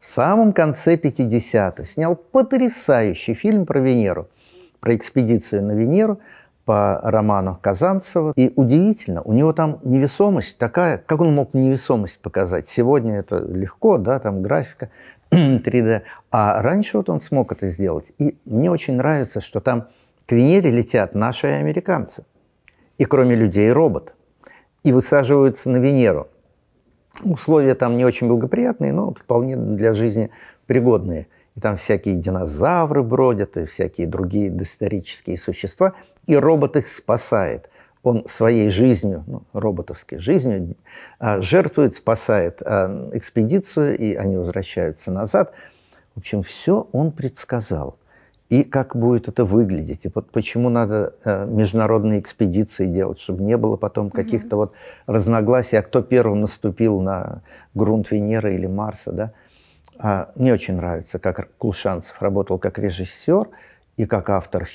в самом конце 50-х снял потрясающий фильм про Венеру – про экспедицию на Венеру по роману Казанцева. И удивительно, у него там невесомость такая, как он мог невесомость показать? Сегодня это легко, да, там графика 3D. А раньше вот он смог это сделать. И мне очень нравится, что там к Венере летят наши и американцы. И кроме людей робот. И высаживаются на Венеру. Условия там не очень благоприятные, но вполне для жизни пригодные – и там всякие динозавры бродят, и всякие другие доисторические существа. И робот их спасает. Он своей жизнью, ну, роботовской жизнью, а, жертвует, спасает а, экспедицию, и они возвращаются назад. В общем, все он предсказал и как будет это выглядеть, и вот почему надо э, международные экспедиции делать, чтобы не было потом каких-то mm-hmm. вот разногласий, а кто первым наступил на грунт Венеры или Марса, да. А, не очень нравится, как Кулшанцев работал как режиссер и как автор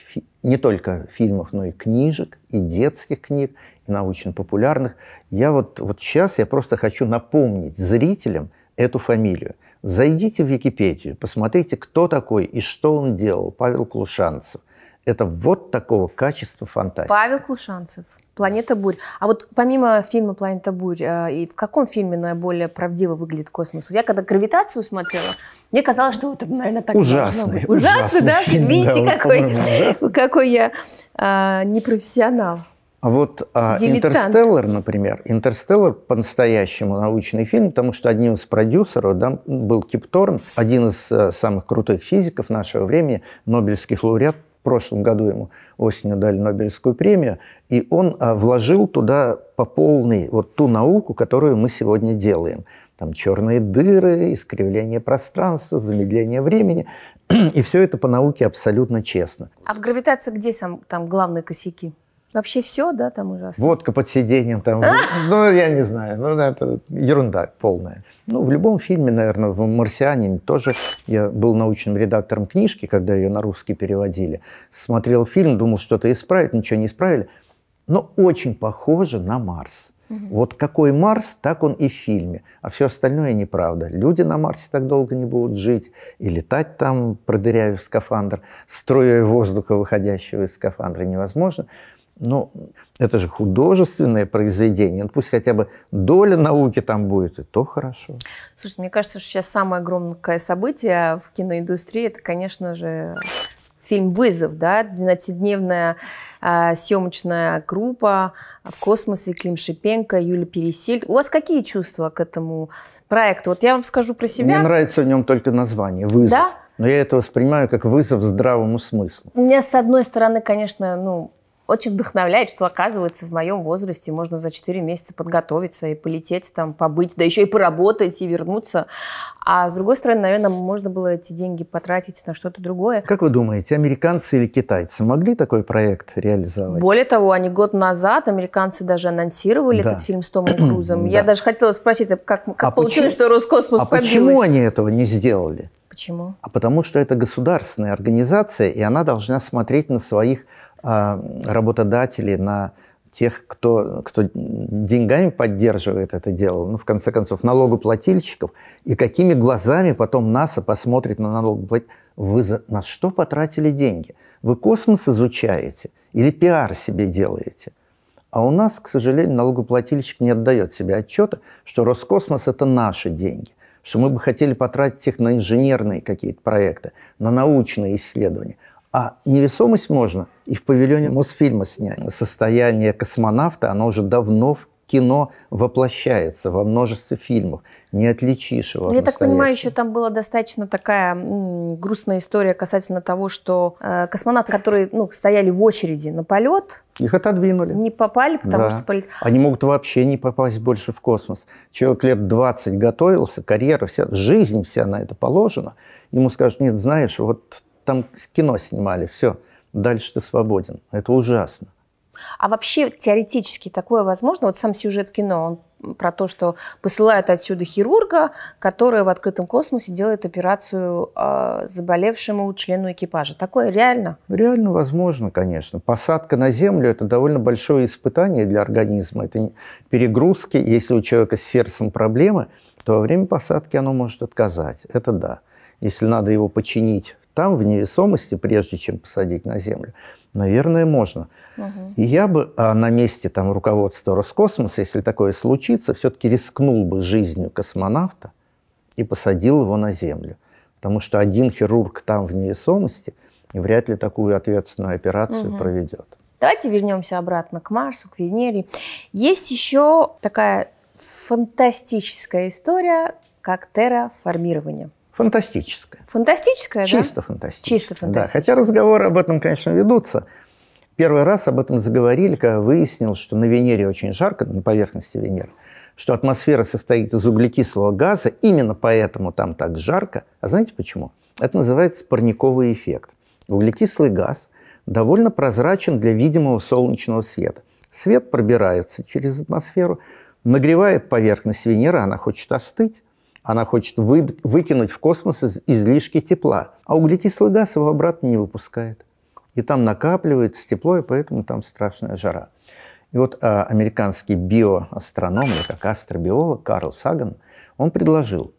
не только фильмов, но и книжек, и детских книг, и научно-популярных. Я вот, вот сейчас я просто хочу напомнить зрителям эту фамилию. Зайдите в Википедию, посмотрите, кто такой и что он делал, Павел Клушанцев – это вот такого качества фантастика. Павел Клушанцев, «Планета бурь». А вот помимо фильма «Планета бурь», э, и в каком фильме наиболее правдиво выглядит космос? Я когда «Гравитацию» смотрела, мне казалось, что вот это, наверное, так ужасный, должно быть. Ужасный, ужасный да? Фильм, Видите, да, какой, какой я а, непрофессионал. А вот а, «Интерстеллар», например, «Интерстеллар» по-настоящему научный фильм, потому что одним из продюсеров да, был Кип Торн, один из а, самых крутых физиков нашего времени, нобелевских лауреат прошлом году ему осенью дали Нобелевскую премию, и он а, вложил туда по полной вот ту науку, которую мы сегодня делаем. Там черные дыры, искривление пространства, замедление времени. И все это по науке абсолютно честно. А в гравитации где сам, там главные косяки? Вообще все, да, там ужасно? Водка под сиденьем там. А! Ну, я не знаю. Ну, это ерунда полная. Ну, в любом фильме, наверное, в «Марсианине» тоже я был научным редактором книжки, когда ее на русский переводили. Смотрел фильм, думал, что-то исправить, ничего не исправили. Но очень похоже на Марс. Вот какой Марс, так он и в фильме. А все остальное неправда. Люди на Марсе так долго не будут жить. И летать там, в скафандр, струей воздуха, выходящего из скафандра, невозможно. Ну, это же художественное произведение. Ну, пусть хотя бы доля науки там будет, и то хорошо. Слушайте, мне кажется, что сейчас самое огромное событие в киноиндустрии, это, конечно же, фильм «Вызов», да, 12-дневная э, а, съемочная группа в космосе, Клим Шипенко, Юлия Пересильд. У вас какие чувства к этому проекту? Вот я вам скажу про себя. Мне нравится в нем только название «Вызов». Да? Но я это воспринимаю как вызов здравому смыслу. У меня, с одной стороны, конечно, ну, очень вдохновляет, что, оказывается, в моем возрасте можно за 4 месяца подготовиться и полететь там, побыть, да еще и поработать, и вернуться. А с другой стороны, наверное, можно было эти деньги потратить на что-то другое. Как вы думаете, американцы или китайцы могли такой проект реализовать? Более того, они год назад, американцы даже анонсировали да. этот фильм с Томом Крузом. Я да. даже хотела спросить, а как, как а получилось, почему, что Роскосмос а побил? почему они этого не сделали? Почему? А потому что это государственная организация, и она должна смотреть на своих а, работодатели, на тех, кто, кто деньгами поддерживает это дело, ну, в конце концов, налогоплательщиков, и какими глазами потом НАСА посмотрит на налогоплательщиков. Вы за, на что потратили деньги? Вы космос изучаете или пиар себе делаете? А у нас, к сожалению, налогоплательщик не отдает себе отчета, что Роскосмос – это наши деньги, что мы бы хотели потратить их на инженерные какие-то проекты, на научные исследования. А невесомость можно – и в павильоне Мосфильма сняли. Состояние космонавта, оно уже давно в кино воплощается во множестве фильмов. Не отличишь его. Ну, я так понимаю, еще там была достаточно такая грустная история касательно того, что э, космонавты, которые ну, стояли в очереди на полет, их отодвинули. Не попали, потому да. что полет... Они могут вообще не попасть больше в космос. Человек лет 20 готовился, карьера вся, жизнь вся на это положена. Ему скажут, нет, знаешь, вот там кино снимали, все, дальше ты свободен. Это ужасно. А вообще теоретически такое возможно? Вот сам сюжет кино, он про то, что посылают отсюда хирурга, который в открытом космосе делает операцию э, заболевшему члену экипажа. Такое реально? Реально возможно, конечно. Посадка на Землю – это довольно большое испытание для организма. Это перегрузки. Если у человека с сердцем проблемы, то во время посадки оно может отказать. Это да. Если надо его починить там в невесомости, прежде чем посадить на Землю, наверное, можно. Угу. И я бы а, на месте там, руководства Роскосмоса, если такое случится, все-таки рискнул бы жизнью космонавта и посадил его на Землю. Потому что один хирург там в невесомости вряд ли такую ответственную операцию угу. проведет. Давайте вернемся обратно к Марсу, к Венере. Есть еще такая фантастическая история, как терраформирование фантастическое. Фантастическое, Чисто да? фантастическое. Чисто фантастическое. Да, хотя разговоры об этом, конечно, ведутся. Первый раз об этом заговорили, когда выяснилось, что на Венере очень жарко, на поверхности Венеры, что атмосфера состоит из углекислого газа, именно поэтому там так жарко. А знаете почему? Это называется парниковый эффект. Углекислый газ довольно прозрачен для видимого солнечного света. Свет пробирается через атмосферу, нагревает поверхность Венеры, она хочет остыть, она хочет вы, выкинуть в космос излишки тепла, а углекислый газ его обратно не выпускает. И там накапливается тепло, и поэтому там страшная жара. И вот а, американский биоастроном, или как астробиолог Карл Саган, он предложил,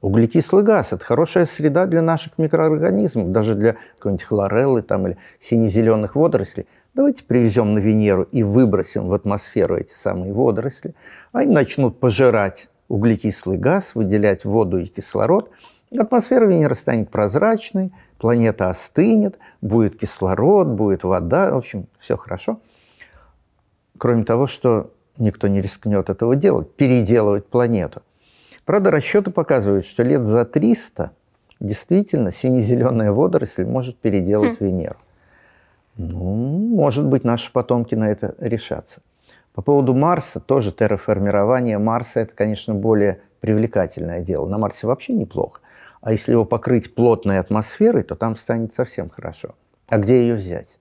углекислый газ – это хорошая среда для наших микроорганизмов, даже для какой-нибудь хлореллы там, или сине-зеленых водорослей. Давайте привезем на Венеру и выбросим в атмосферу эти самые водоросли. А они начнут пожирать углекислый газ, выделять воду и кислород, атмосфера Венеры станет прозрачной, планета остынет, будет кислород, будет вода, в общем, все хорошо. Кроме того, что никто не рискнет этого делать, переделывать планету. Правда, расчеты показывают, что лет за 300 действительно сине-зеленая водоросль может переделать хм. Венеру. Ну, может быть, наши потомки на это решатся. По поводу Марса, тоже терраформирование Марса, это, конечно, более привлекательное дело. На Марсе вообще неплохо. А если его покрыть плотной атмосферой, то там станет совсем хорошо. А где ее взять?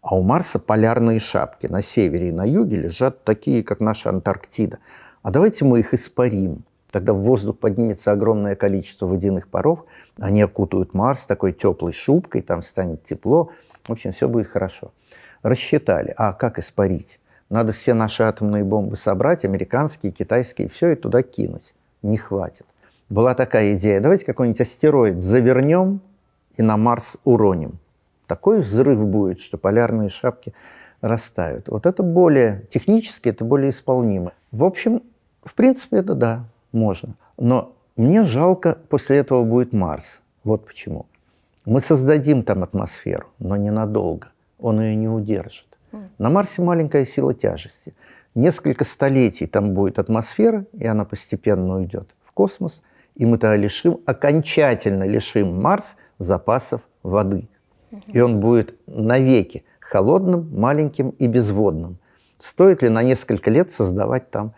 А у Марса полярные шапки. На севере и на юге лежат такие, как наша Антарктида. А давайте мы их испарим. Тогда в воздух поднимется огромное количество водяных паров. Они окутают Марс такой теплой шубкой, там станет тепло. В общем, все будет хорошо. Рассчитали. А как испарить? Надо все наши атомные бомбы собрать, американские, китайские, все и туда кинуть. Не хватит. Была такая идея, давайте какой-нибудь астероид завернем и на Марс уроним. Такой взрыв будет, что полярные шапки растают. Вот это более, технически это более исполнимо. В общем, в принципе, это да, можно. Но мне жалко, после этого будет Марс. Вот почему. Мы создадим там атмосферу, но ненадолго. Он ее не удержит. На Марсе маленькая сила тяжести. Несколько столетий там будет атмосфера, и она постепенно уйдет в космос, и мы тогда лишим, окончательно лишим Марс запасов воды. И он будет навеки холодным, маленьким и безводным. Стоит ли на несколько лет создавать там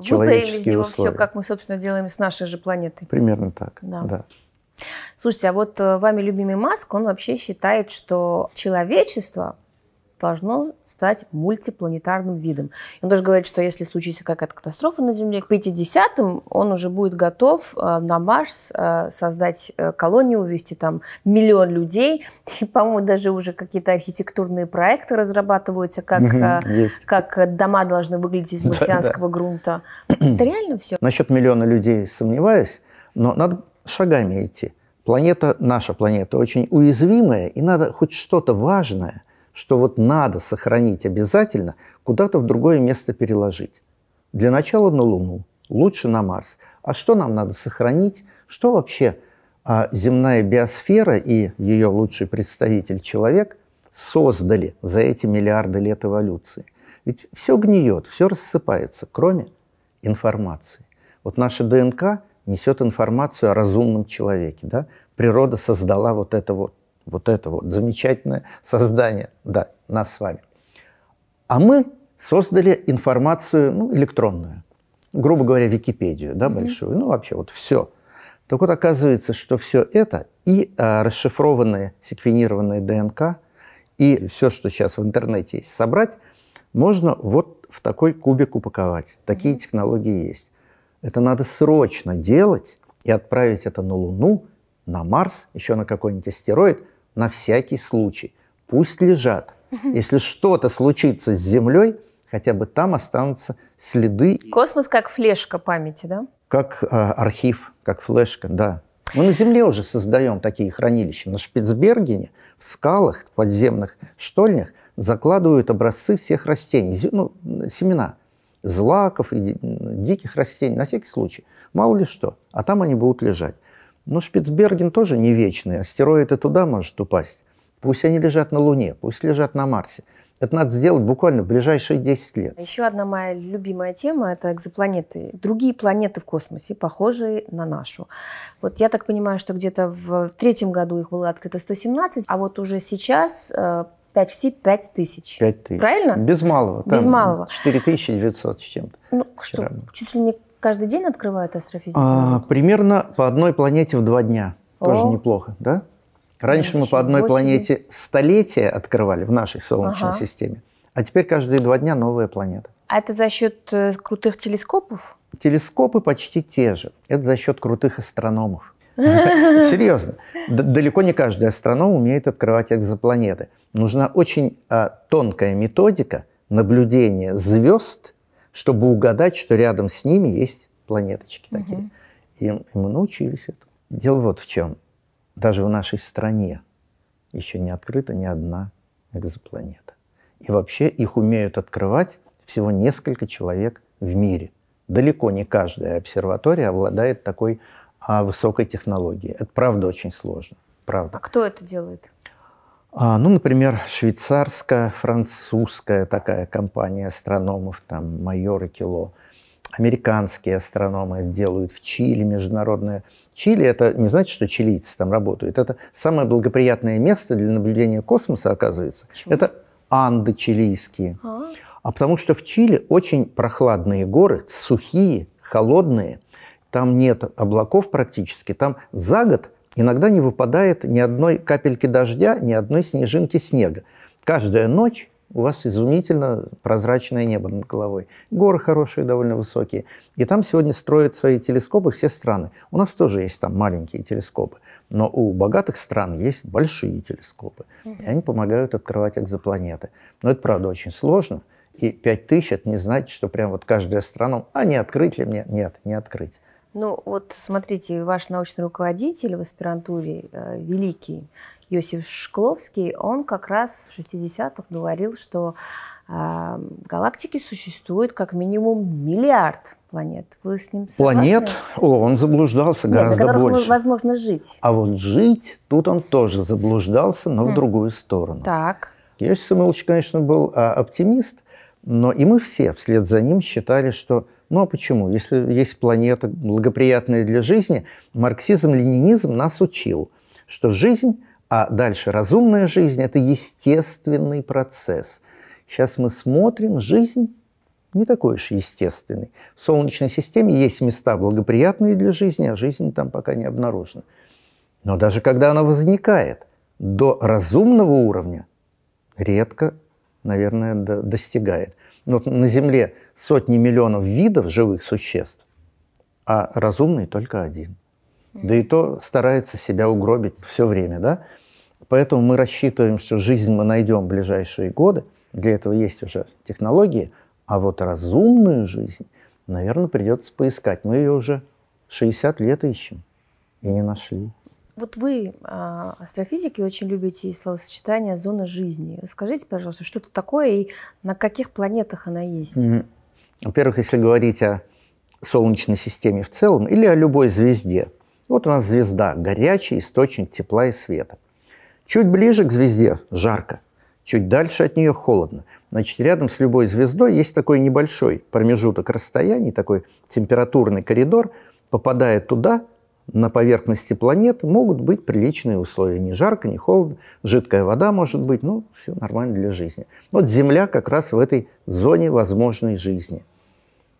человеческие из условия? все, как мы, собственно, делаем с нашей же планетой. Примерно так, да. да. Слушайте, а вот э, вами любимый Маск, он вообще считает, что человечество должно стать мультипланетарным видом. Он даже говорит, что если случится какая-то катастрофа на Земле, к 50-м он уже будет готов э, на Марс э, создать э, колонию, увезти там миллион людей. И, по-моему, даже уже какие-то архитектурные проекты разрабатываются, как, как дома должны выглядеть из марсианского грунта. Это реально все? Насчет миллиона людей сомневаюсь, но надо шагами идти. Планета, наша планета, очень уязвимая, и надо хоть что-то важное что вот надо сохранить обязательно, куда-то в другое место переложить. Для начала на Луну, лучше на Марс. А что нам надо сохранить? Что вообще а, земная биосфера и ее лучший представитель человек создали за эти миллиарды лет эволюции? Ведь все гниет, все рассыпается, кроме информации. Вот наша ДНК несет информацию о разумном человеке. Да? Природа создала вот это вот вот это вот замечательное создание, да, нас с вами. А мы создали информацию ну, электронную, грубо говоря, Википедию, да, большую, mm-hmm. ну вообще вот все. Так вот оказывается, что все это и а, расшифрованные, секвенированные ДНК, и все, что сейчас в интернете есть, собрать, можно вот в такой кубик упаковать. Такие mm-hmm. технологии есть. Это надо срочно делать и отправить это на Луну, на Марс, еще на какой-нибудь астероид – на всякий случай. Пусть лежат. Если что-то случится с Землей, хотя бы там останутся следы. Космос как флешка памяти, да? Как э, архив, как флешка, да. Мы на Земле уже создаем такие хранилища. На Шпицбергене в скалах, в подземных штольнях закладывают образцы всех растений, ну, семена злаков и диких растений, на всякий случай. Мало ли что. А там они будут лежать. Но Шпицберген тоже не вечный, астероид и туда может упасть. Пусть они лежат на Луне, пусть лежат на Марсе. Это надо сделать буквально в ближайшие 10 лет. А Еще одна моя любимая тема – это экзопланеты. Другие планеты в космосе, похожие на нашу. Вот я так понимаю, что где-то в, третьем году их было открыто 117, а вот уже сейчас э, почти 5 тысяч. 5 тысяч. Правильно? Без малого. Без малого. 4900 с чем-то. Ну, что, Вчера. чуть ли не каждый день открывают астрофизику? А, примерно по одной планете в два дня. О. Тоже неплохо, да? Раньше мы по одной планете в столетие открывали в нашей Солнечной ага. системе, а теперь каждые два дня новая планета. А это за счет э, крутых телескопов? Телескопы почти те же. Это за счет крутых астрономов. Серьезно. Далеко не каждый астроном умеет открывать экзопланеты. Нужна очень а, тонкая методика наблюдения звезд – чтобы угадать, что рядом с ними есть планеточки угу. такие. И мы научились это. Дело вот в чем. Даже в нашей стране еще не открыта ни одна экзопланета. И вообще их умеют открывать всего несколько человек в мире. Далеко не каждая обсерватория обладает такой а, высокой технологией. Это правда очень сложно. Правда. А кто это делает? А, ну, например, швейцарско-французская такая компания астрономов, там Майор и Кило. Американские астрономы делают в Чили международное. Чили – это не значит, что чилийцы там работают. Это самое благоприятное место для наблюдения космоса, оказывается. Почему? Это Анды чилийские. А? а потому что в Чили очень прохладные горы, сухие, холодные. Там нет облаков практически. Там за год – иногда не выпадает ни одной капельки дождя, ни одной снежинки снега. Каждая ночь у вас изумительно прозрачное небо над головой. Горы хорошие, довольно высокие. И там сегодня строят свои телескопы все страны. У нас тоже есть там маленькие телескопы. Но у богатых стран есть большие телескопы. И они помогают открывать экзопланеты. Но это, правда, очень сложно. И 5000 это не значит, что прям вот каждая страна, а не открыть ли мне? Нет, не открыть. Ну вот смотрите, ваш научный руководитель в аспирантуре, э, великий Йосиф Шкловский, он как раз в 60-х говорил, что э, галактики существует как минимум миллиард планет. Вы с ним согласны? Планет? О, он заблуждался Нет, гораздо на больше. возможно жить. А вот жить, тут он тоже заблуждался, но хм. в другую сторону. Так. Йосиф Самойлович, конечно, был а, оптимист, но и мы все вслед за ним считали, что ну а почему? Если есть планета благоприятная для жизни, марксизм-ленинизм нас учил, что жизнь, а дальше разумная жизнь – это естественный процесс. Сейчас мы смотрим, жизнь не такой уж естественный. В Солнечной системе есть места благоприятные для жизни, а жизнь там пока не обнаружена. Но даже когда она возникает до разумного уровня, редко, наверное, достигает. Ну, вот на Земле сотни миллионов видов живых существ, а разумный только один. Да и то старается себя угробить все время, да? Поэтому мы рассчитываем, что жизнь мы найдем в ближайшие годы. Для этого есть уже технологии. А вот разумную жизнь, наверное, придется поискать. Мы ее уже 60 лет ищем и не нашли. Вот вы, а, астрофизики, очень любите словосочетание «зона жизни». Скажите, пожалуйста, что это такое и на каких планетах она есть? Во-первых, если говорить о Солнечной системе в целом или о любой звезде. Вот у нас звезда – горячий источник тепла и света. Чуть ближе к звезде – жарко, чуть дальше от нее – холодно. Значит, рядом с любой звездой есть такой небольшой промежуток расстояний, такой температурный коридор. Попадая туда, на поверхности планет могут быть приличные условия. Не жарко, не холодно, жидкая вода может быть, ну, все нормально для жизни. Вот Земля как раз в этой зоне возможной жизни.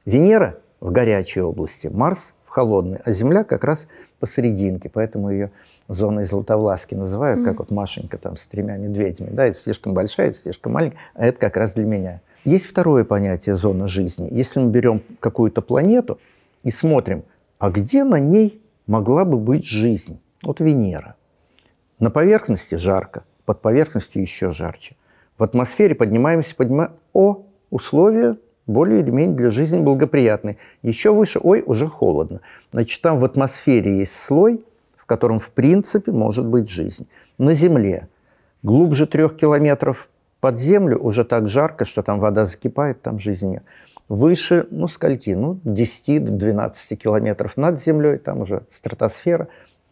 Венера в горячей области, Марс в холодной, а Земля как раз посерединке, поэтому ее зоной Златовласки называют, mm как вот Машенька там с тремя медведями, да, это слишком большая, это слишком маленькая, а это как раз для меня. Есть второе понятие зоны жизни. Если мы берем какую-то планету и смотрим, а где на ней могла бы быть жизнь? Вот Венера. На поверхности жарко, под поверхностью еще жарче. В атмосфере поднимаемся, поднимаем, о, условия более или менее для жизни благоприятный. Еще выше, ой, уже холодно. Значит, там в атмосфере есть слой, в котором, в принципе, может быть жизнь. На Земле глубже трех километров под землю уже так жарко, что там вода закипает, там жизни нет. Выше, ну, скольки? Ну, 10-12 километров над землей, там уже стратосфера.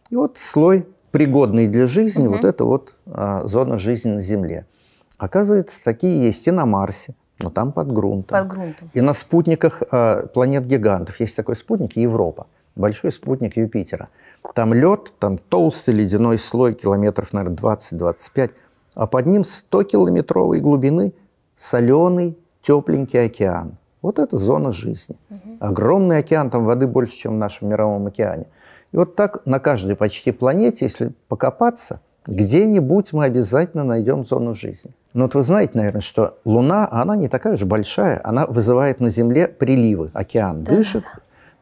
И вот слой, пригодный для жизни, угу. вот это вот а, зона жизни на Земле. Оказывается, такие есть и на Марсе, но там под грунтом. Под грунтом. И на спутниках э, планет-гигантов есть такой спутник Европа, большой спутник Юпитера. Там лед, там толстый ледяной слой, километров, наверное, 20-25, а под ним 100-километровой глубины соленый, тепленький океан. Вот это зона жизни. Огромный океан, там воды больше, чем в нашем мировом океане. И вот так на каждой почти планете, если покопаться, где-нибудь мы обязательно найдем зону жизни. Но вот вы знаете, наверное, что Луна, она не такая же большая, она вызывает на Земле приливы. Океан да. дышит.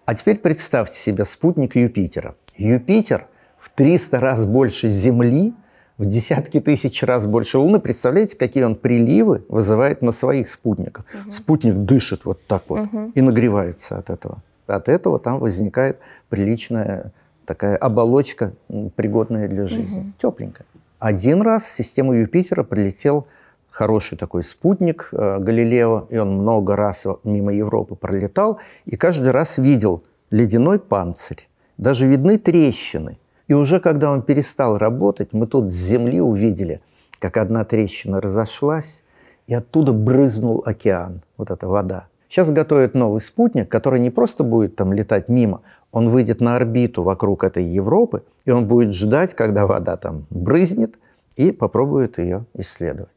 А теперь представьте себе спутник Юпитера. Юпитер в 300 раз больше Земли, в десятки тысяч раз больше Луны. Представляете, какие он приливы вызывает на своих спутниках? Угу. Спутник дышит вот так вот угу. и нагревается от этого. От этого там возникает приличная такая оболочка, пригодная для жизни, угу. тепленькая. Один раз в систему Юпитера прилетел хороший такой спутник э, Галилео, и он много раз мимо Европы пролетал, и каждый раз видел ледяной панцирь, даже видны трещины. И уже когда он перестал работать, мы тут с Земли увидели, как одна трещина разошлась, и оттуда брызнул океан, вот эта вода. Сейчас готовят новый спутник, который не просто будет там летать мимо, он выйдет на орбиту вокруг этой Европы, и он будет ждать, когда вода там брызнет, и попробует ее исследовать.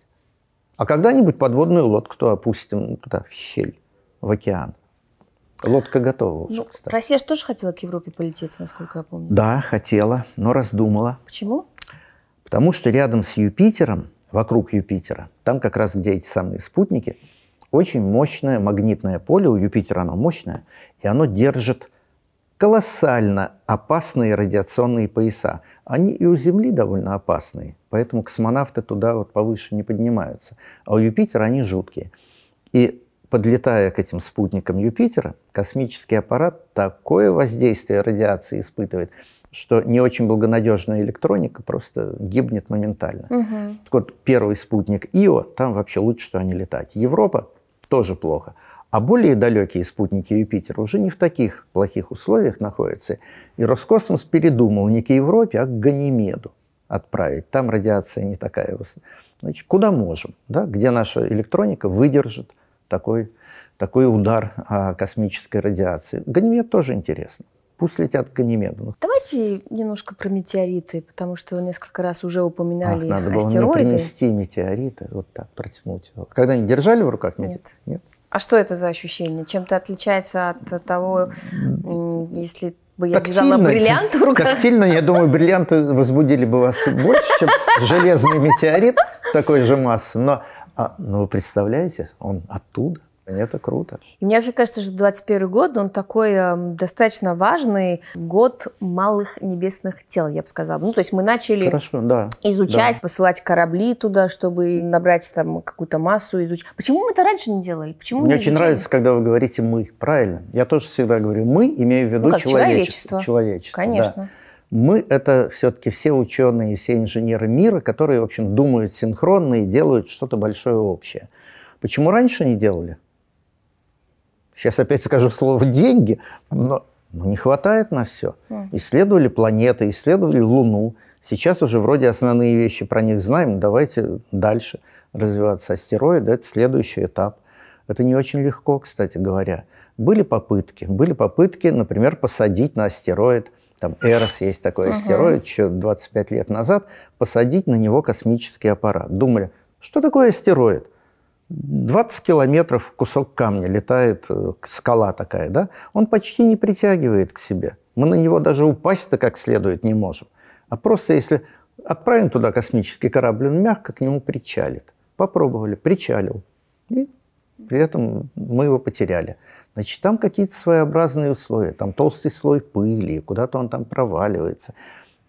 А когда-нибудь подводную лодку-то опустим ну, туда, в щель, в океан. Лодка готова уже, ну, кстати. Россия же тоже хотела к Европе полететь, насколько я помню. Да, хотела, но раздумала. Почему? Потому что рядом с Юпитером, вокруг Юпитера, там как раз где эти самые спутники, очень мощное магнитное поле у Юпитера, оно мощное, и оно держит колоссально опасные радиационные пояса. Они и у Земли довольно опасные, поэтому космонавты туда вот повыше не поднимаются. А у Юпитера они жуткие. И подлетая к этим спутникам Юпитера, космический аппарат такое воздействие радиации испытывает, что не очень благонадежная электроника просто гибнет моментально. Угу. Так вот, первый спутник Ио, там вообще лучше, что они летать. Европа тоже плохо. А более далекие спутники Юпитера уже не в таких плохих условиях находятся. И Роскосмос передумал не к Европе, а к Ганимеду отправить. Там радиация не такая. Значит, куда можем, да? где наша электроника выдержит такой, такой удар а, космической радиации. Ганимед тоже интересно. Пусть летят к Ганимеду. Ну, Давайте немножко про метеориты, потому что несколько раз уже упоминали Ах, надо было астероиды. Надо принести метеориты, вот так протянуть. когда они держали в руках метеорит? Нет. Нет? А что это за ощущение? Чем-то отличается от того, если бы я тактильно, держала бриллиант в руках? Тактильно, я думаю, бриллианты возбудили бы вас больше, чем железный метеорит такой же массы. Но, а, ну, вы представляете, он оттуда это круто. И мне вообще кажется, что 21 год, он такой э, достаточно важный год малых небесных тел, я бы сказала. Ну, то есть мы начали Хорошо, да, изучать, да. посылать корабли туда, чтобы набрать там какую-то массу, изучить. Почему мы это раньше не делали? Почему Мне не очень изучали? нравится, когда вы говорите «мы». Правильно. Я тоже всегда говорю «мы», имею в виду ну, как человечество. Человечество. человечество Конечно. Да. Мы – это все-таки все ученые, все инженеры мира, которые, в общем, думают синхронно и делают что-то большое общее. Почему раньше не делали? сейчас опять скажу слово «деньги», но ну, не хватает на все. Исследовали планеты, исследовали Луну. Сейчас уже вроде основные вещи про них знаем. Давайте дальше развиваться. Астероиды – это следующий этап. Это не очень легко, кстати говоря. Были попытки. Были попытки, например, посадить на астероид там Эрос есть такой астероид, еще 25 лет назад, посадить на него космический аппарат. Думали, что такое астероид? 20 километров кусок камня летает, э, скала такая, да, он почти не притягивает к себе. Мы на него даже упасть-то как следует не можем. А просто если отправим туда космический корабль, он мягко к нему причалит. Попробовали, причалил. И при этом мы его потеряли. Значит, там какие-то своеобразные условия. Там толстый слой пыли, куда-то он там проваливается.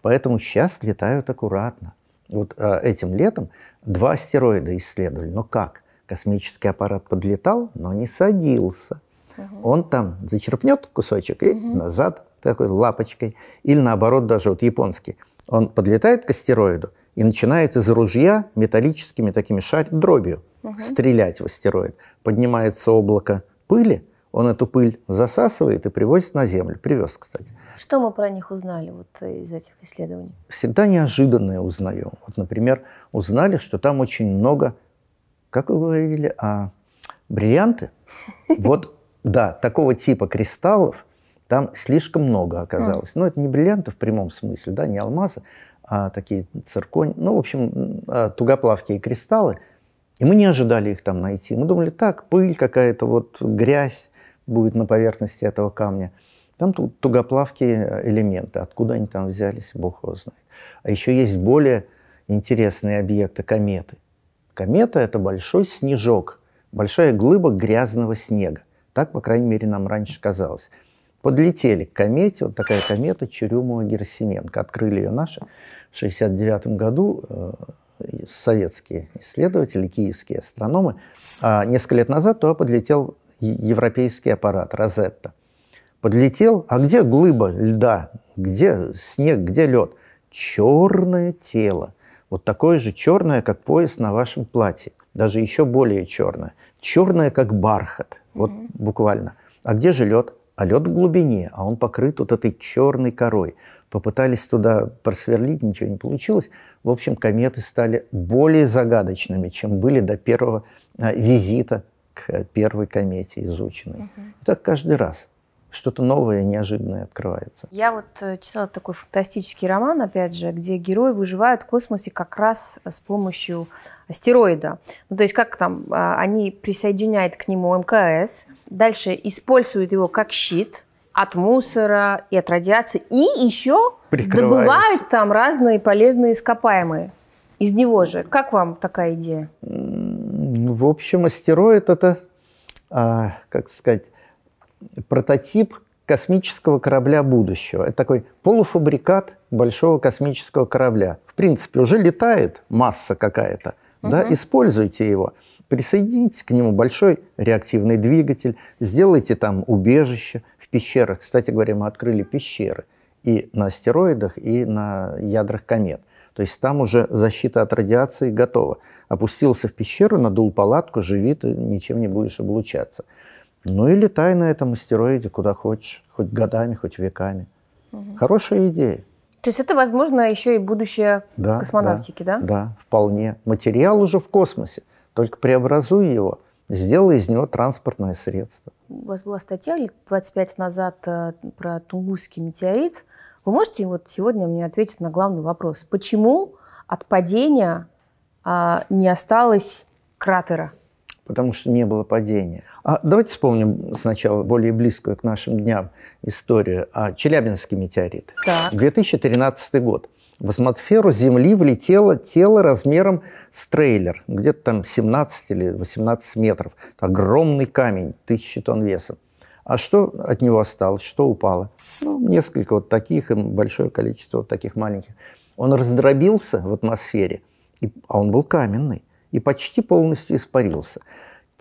Поэтому сейчас летают аккуратно. Вот э, этим летом два астероида исследовали. Но как? – Космический аппарат подлетал, но не садился. Угу. Он там зачерпнет кусочек и угу. назад такой лапочкой. Или наоборот даже вот японский. Он подлетает к астероиду и начинает из ружья металлическими такими шар дробью угу. стрелять в астероид. Поднимается облако пыли, он эту пыль засасывает и привозит на Землю. Привез, кстати. Что мы про них узнали вот э, из этих исследований? Всегда неожиданное узнаем. Вот, например, узнали, что там очень много как вы говорили, а, бриллианты. Вот, да, такого типа кристаллов там слишком много оказалось. Но ну, это не бриллианты в прямом смысле, да, не алмазы, а такие цирконь, ну, в общем, а, тугоплавкие кристаллы. И мы не ожидали их там найти. Мы думали, так, пыль какая-то, вот грязь будет на поверхности этого камня. Там тугоплавкие э, элементы. Откуда они там взялись, бог его знает. А еще есть более интересные объекты, кометы – Комета — это большой снежок, большая глыба грязного снега. Так, по крайней мере, нам раньше казалось. Подлетели к комете, вот такая комета Черемова-Герасименко. Открыли ее наши в 69 году э, советские исследователи, киевские астрономы. А несколько лет назад туда подлетел европейский аппарат «Розетта». Подлетел, а где глыба льда, где снег, где лед? Черное тело – вот такое же черное, как пояс на вашем платье. Даже еще более черное. Черное, как бархат. Вот mm-hmm. буквально. А где же лед? А лед в глубине, а он покрыт вот этой черной корой. Попытались туда просверлить, ничего не получилось. В общем, кометы стали более загадочными, чем были до первого а, визита к первой комете изученной. Угу. И так каждый раз что-то новое, неожиданное открывается. Я вот э, читала такой фантастический роман, опять же, где герои выживают в космосе как раз э, с помощью астероида. Ну, то есть как там, а, они присоединяют к нему МКС, дальше используют его как щит от мусора и от радиации, и еще добывают там разные полезные ископаемые из него же. Как вам такая идея? В общем, астероид это, а, как сказать, прототип космического корабля будущего. Это такой полуфабрикат большого космического корабля. В принципе, уже летает масса какая-то. Угу. Да, используйте его. Присоедините к нему большой реактивный двигатель, сделайте там убежище в пещерах. Кстати говоря, мы открыли пещеры и на астероидах, и на ядрах комет. То есть там уже защита от радиации готова. Опустился в пещеру, надул палатку, живи ты, ничем не будешь облучаться. Ну и летай на этом астероиде куда хочешь, хоть годами, хоть веками. Угу. Хорошая идея. То есть это, возможно, еще и будущее да, космонавтики, да, да? Да, вполне. Материал уже в космосе, только преобразуй его, сделай из него транспортное средство. У вас была статья лет 25 назад э, про Тунгусский метеорит. Вы можете вот сегодня мне ответить на главный вопрос. Почему от падения а, не осталось кратера? потому что не было падения. А давайте вспомним сначала более близкую к нашим дням историю о Челябинский метеорит. Так. 2013 год. В атмосферу Земли влетело тело размером с трейлер, где-то там 17 или 18 метров. Это огромный камень, тысячи тонн весом. А что от него осталось, что упало? Ну, несколько вот таких и большое количество вот таких маленьких. Он раздробился в атмосфере, и, а он был каменный и почти полностью испарился.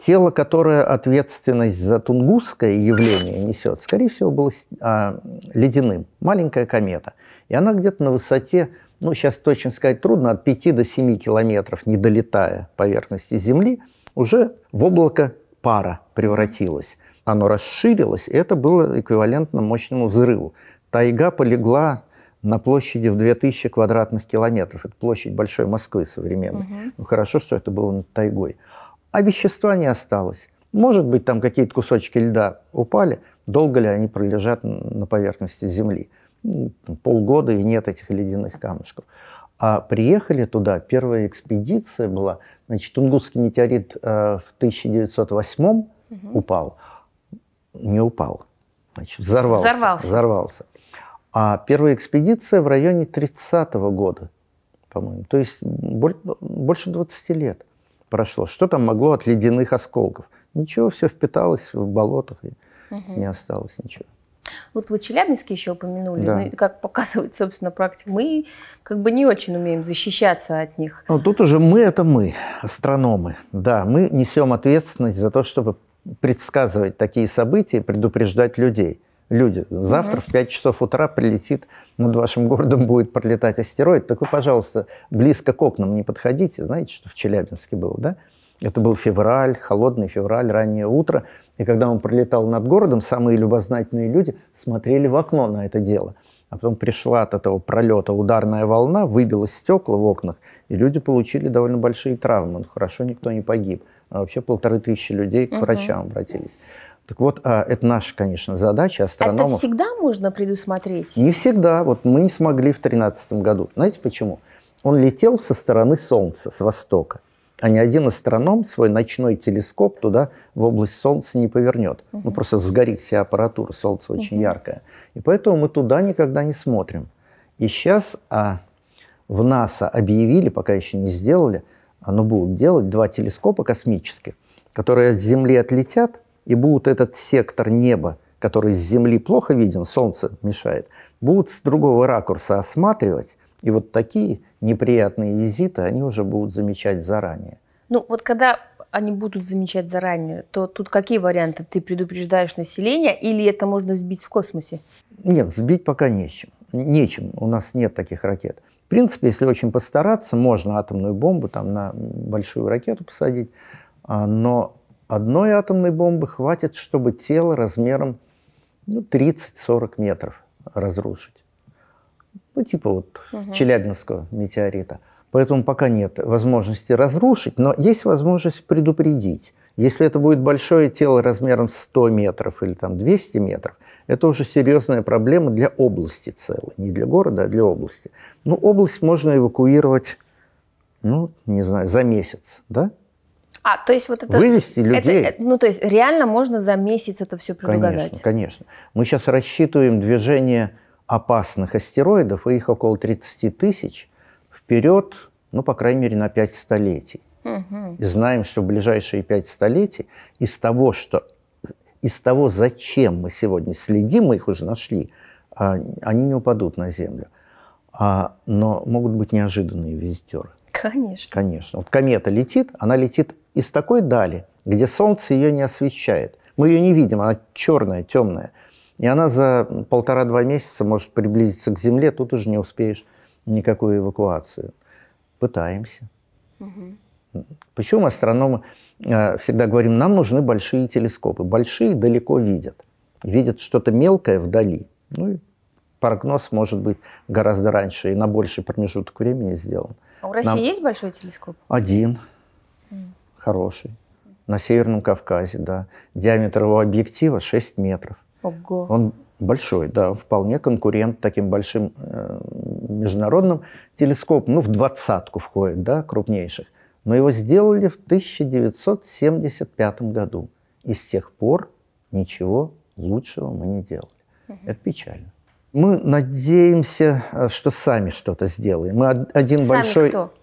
Тело, которое ответственность за тунгусское явление несет, скорее всего, было а, ледяным. Маленькая комета. И она где-то на высоте, ну, сейчас точно сказать трудно, от 5 до 7 километров, не долетая поверхности Земли, уже в облако пара превратилась. Оно расширилось, и это было эквивалентно мощному взрыву. Тайга полегла на площади в 2000 квадратных километров. Это площадь большой Москвы современной. Угу. Ну, хорошо, что это было над тайгой. А вещества не осталось. Может быть, там какие-то кусочки льда упали. Долго ли они пролежат на поверхности Земли? Ну, полгода и нет этих ледяных камушков. А приехали туда, первая экспедиция была, значит, Тунгусский метеорит э, в 1908 угу. упал, не упал, значит, взорвался. Взорвался. взорвался. А первая экспедиция в районе 30-го года, по-моему. То есть больше 20 лет прошло. Что там могло от ледяных осколков? Ничего, все впиталось в болотах и угу. не осталось ничего. Вот вы Челябинске еще упомянули, да. ну, как показывает, собственно, практика, мы как бы не очень умеем защищаться от них. Но тут уже мы – это мы, астрономы. Да, мы несем ответственность за то, чтобы предсказывать такие события, предупреждать людей люди. Завтра угу. в 5 часов утра прилетит, над вашим городом будет пролетать астероид. Так вы, пожалуйста, близко к окнам не подходите. Знаете, что в Челябинске было, да? Это был февраль, холодный февраль, раннее утро. И когда он пролетал над городом, самые любознательные люди смотрели в окно на это дело. А потом пришла от этого пролета ударная волна, выбила стекла в окнах, и люди получили довольно большие травмы. Ну, хорошо, никто не погиб. А вообще полторы тысячи людей к врачам обратились. Так вот, а, это наша, конечно, задача астрономов. Это всегда можно предусмотреть? Не всегда. Вот мы не смогли в 2013 году. Знаете почему? Он летел со стороны Солнца, с востока. А ни один астроном свой ночной телескоп туда в область Солнца не повернет. Угу. Ну, просто сгорит вся аппаратура, Солнце очень угу. яркое. И поэтому мы туда никогда не смотрим. И сейчас а, в НАСА объявили, пока еще не сделали, оно будут делать два телескопа космических, которые от Земли отлетят – и будут этот сектор неба, который с Земли плохо виден, Солнце мешает, будут с другого ракурса осматривать, и вот такие неприятные визиты они уже будут замечать заранее. Ну вот когда они будут замечать заранее, то тут какие варианты? Ты предупреждаешь население или это можно сбить в космосе? Нет, сбить пока нечем. Нечем, у нас нет таких ракет. В принципе, если очень постараться, можно атомную бомбу там на большую ракету посадить, а, но одной атомной бомбы хватит, чтобы тело размером ну, 30-40 метров разрушить. Ну, типа вот угу. Челябинского метеорита. Поэтому пока нет возможности разрушить, но есть возможность предупредить. Если это будет большое тело размером 100 метров или там 200 метров, это уже серьезная проблема для области целой, не для города, а для области. Ну, область можно эвакуировать, ну, не знаю, за месяц, да? А, то есть вот это... Вывести людей. Это, ну, то есть реально можно за месяц это все предугадать? Конечно, конечно. Мы сейчас рассчитываем движение опасных астероидов, и их около 30 тысяч, вперед, ну, по крайней мере, на 5 столетий. Угу. И знаем, что в ближайшие 5 столетий из того, что из того, зачем мы сегодня следим, мы их уже нашли, а, они не упадут на Землю. А, но могут быть неожиданные визитеры. Конечно. Конечно. Вот комета летит, она летит из такой дали, где солнце ее не освещает. Мы ее не видим, она черная, темная. И она за полтора-два месяца может приблизиться к земле, тут уже не успеешь никакую эвакуацию. Пытаемся. Угу. Почему астрономы э, всегда говорим, нам нужны большие телескопы. Большие далеко видят. Видят что-то мелкое вдали. Ну и прогноз может быть гораздо раньше и на больший промежуток времени сделан. А у России Нам... есть большой телескоп? Один. Mm хороший, на Северном Кавказе, да. Диаметр его объектива 6 метров. Ого. Он большой, да, вполне конкурент таким большим э, международным телескопом, ну, в двадцатку входит, да, крупнейших. Но его сделали в 1975 году. И с тех пор ничего лучшего мы не делали. Угу. Это печально. Мы надеемся, э, что сами что-то сделаем. Мы один сами большой... Кто?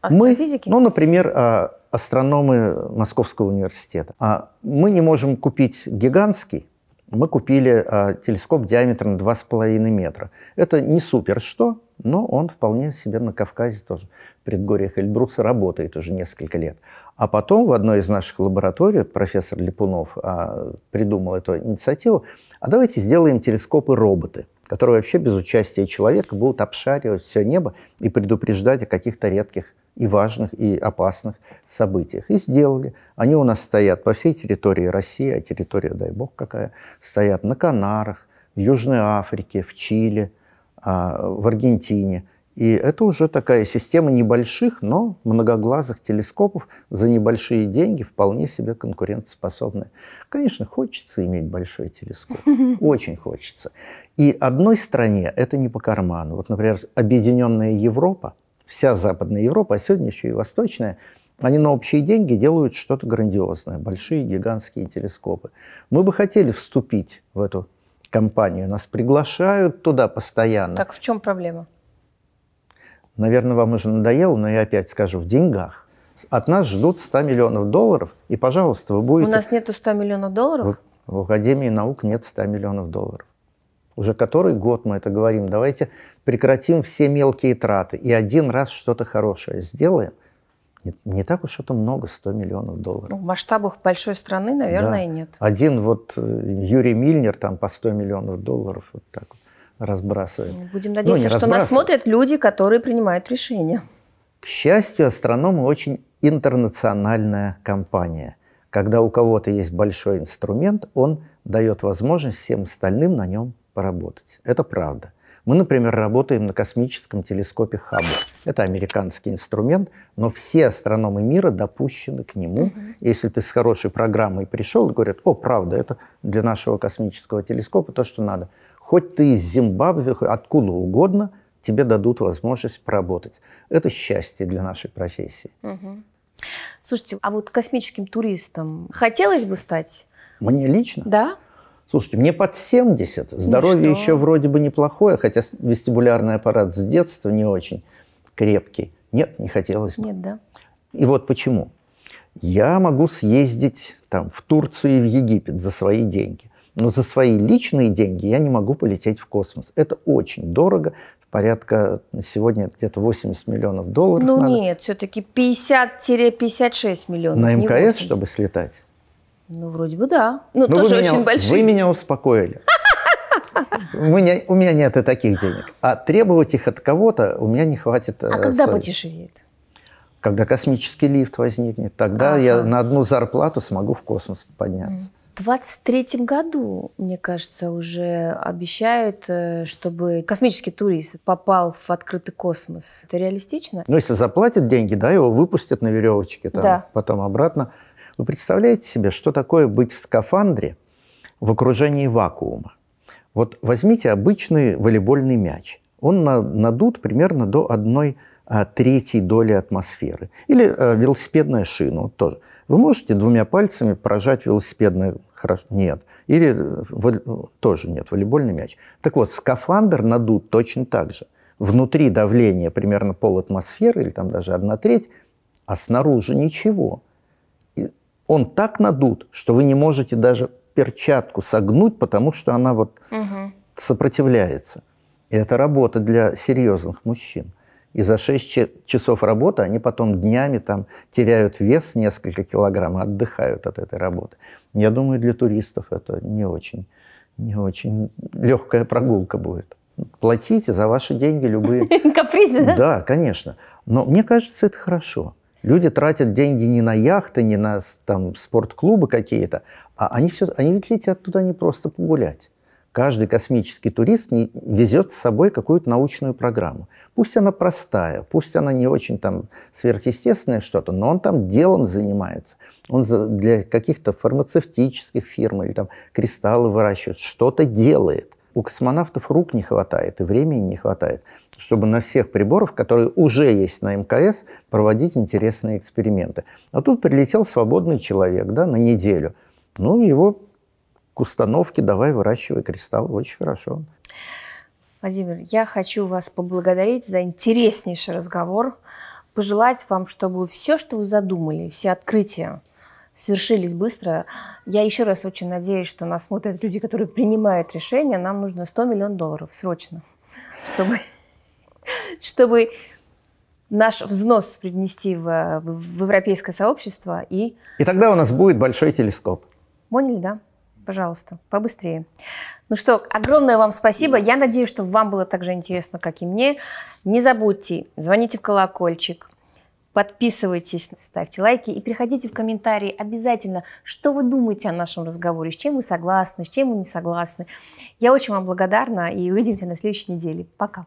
Астрофизики? Мы, ну, например, а, астрономы Московского университета. А, мы не можем купить гигантский, мы купили а, телескоп диаметром 2,5 метра. Это не супер что, но он вполне себе на Кавказе тоже, в предгорьях Эльбруса, работает уже несколько лет. А потом в одной из наших лабораторий профессор Липунов а, придумал эту инициативу. А давайте сделаем телескопы-роботы, которые вообще без участия человека будут обшаривать все небо и предупреждать о каких-то редких и важных, и опасных событиях. И сделали. Они у нас стоят по всей территории России, а территория, дай бог какая, стоят на Канарах, в Южной Африке, в Чили, а, в Аргентине. И это уже такая система небольших, но многоглазых телескопов за небольшие деньги, вполне себе конкурентоспособная. Конечно, хочется иметь большой телескоп. Очень хочется. И одной стране это не по карману. Вот, например, Объединенная Европа – вся Западная Европа, а сегодня еще и Восточная, они на общие деньги делают что-то грандиозное, большие гигантские телескопы. Мы бы хотели вступить в эту компанию, нас приглашают туда постоянно. Так в чем проблема? Наверное, вам уже надоело, но я опять скажу, в деньгах. От нас ждут 100 миллионов долларов, и, пожалуйста, вы будете... У нас нету 100 миллионов долларов? В, в Академии наук нет 100 миллионов долларов уже который год мы это говорим, давайте прекратим все мелкие траты и один раз что-то хорошее сделаем. Не, так уж это много, 100 миллионов долларов. Ну, в масштабах большой страны, наверное, да. нет. Один вот э, Юрий Мильнер там по 100 миллионов долларов вот так вот разбрасывает. Ну, будем ну, надеяться, ну, что нас смотрят люди, которые принимают решения. К счастью, астрономы очень интернациональная компания. Когда у кого-то есть большой инструмент, он дает возможность всем остальным на нем поработать. Это правда. Мы, например, работаем на космическом телескопе Хаббл. Это американский инструмент, но все астрономы мира допущены к нему. Угу. Если ты с хорошей программой пришел, говорят, о, правда, это для нашего космического телескопа то, что надо. Хоть ты из Зимбабве, откуда угодно, тебе дадут возможность поработать. Это счастье для нашей профессии. Угу. Слушайте, а вот космическим туристом хотелось бы стать? Мне лично? Да. Слушайте, мне под 70, ну здоровье ну еще вроде бы неплохое, хотя вестибулярный аппарат с детства не очень крепкий. Нет, не хотелось бы. Нет, да. И вот почему. Я могу съездить там, в Турцию и в Египет за свои деньги. Но за свои личные деньги я не могу полететь в космос. Это очень дорого. Порядка сегодня где-то 80 миллионов долларов. Ну надо. нет, все-таки 50-56 миллионов. На МКС, чтобы слетать? Ну, вроде бы да. Ну, Но тоже меня, очень большие. Вы меня успокоили. У меня, у меня нет и таких денег. А требовать их от кого-то у меня не хватит. Э, а когда совести. подешевеет? Когда космический лифт возникнет, тогда ага. я на одну зарплату смогу в космос подняться. В 23 году, мне кажется, уже обещают, э, чтобы космический турист попал в открытый космос. Это реалистично? Ну, если заплатят деньги, да, его выпустят на веревочке, там, да. потом обратно. Вы представляете себе, что такое быть в скафандре в окружении вакуума? Вот возьмите обычный волейбольный мяч. Он надут примерно до одной а, третьей доли атмосферы. Или а, велосипедная шина тоже. Вы можете двумя пальцами прожать велосипедную... нет. Или э, э, тоже нет, волейбольный мяч. Так вот, скафандр надут точно так же. Внутри давление примерно пол атмосферы или там даже одна треть, а снаружи ничего он так надут, что вы не можете даже перчатку согнуть, потому что она вот угу. сопротивляется. И это работа для серьезных мужчин. И за 6 часов работы они потом днями там теряют вес несколько килограмм, отдыхают от этой работы. Я думаю, для туристов это не очень, не очень легкая прогулка будет. Платите за ваши деньги любые. Капризы, да? Да, конечно. Но мне кажется, это хорошо. Люди тратят деньги не на яхты, не на там, спортклубы какие-то, а они, все, они ведь летят туда не просто погулять. Каждый космический турист не, везет с собой какую-то научную программу. Пусть она простая, пусть она не очень там сверхъестественное что-то, но он там делом занимается. Он за, для каких-то фармацевтических фирм или там кристаллы выращивает, что-то делает. У космонавтов рук не хватает и времени не хватает чтобы на всех приборах, которые уже есть на МКС, проводить интересные эксперименты. А тут прилетел свободный человек да, на неделю. Ну, его к установке «давай выращивай кристалл» очень хорошо. Владимир, я хочу вас поблагодарить за интереснейший разговор, пожелать вам, чтобы все, что вы задумали, все открытия, свершились быстро. Я еще раз очень надеюсь, что нас смотрят люди, которые принимают решения. Нам нужно 100 миллионов долларов срочно, чтобы чтобы наш взнос принести в, в европейское сообщество. И... и тогда у нас будет большой телескоп. Поняли, да? Пожалуйста, побыстрее. Ну что, огромное вам спасибо. Я надеюсь, что вам было так же интересно, как и мне. Не забудьте, звоните в колокольчик, подписывайтесь, ставьте лайки и приходите в комментарии обязательно, что вы думаете о нашем разговоре, с чем вы согласны, с чем вы не согласны. Я очень вам благодарна и увидимся на следующей неделе. Пока.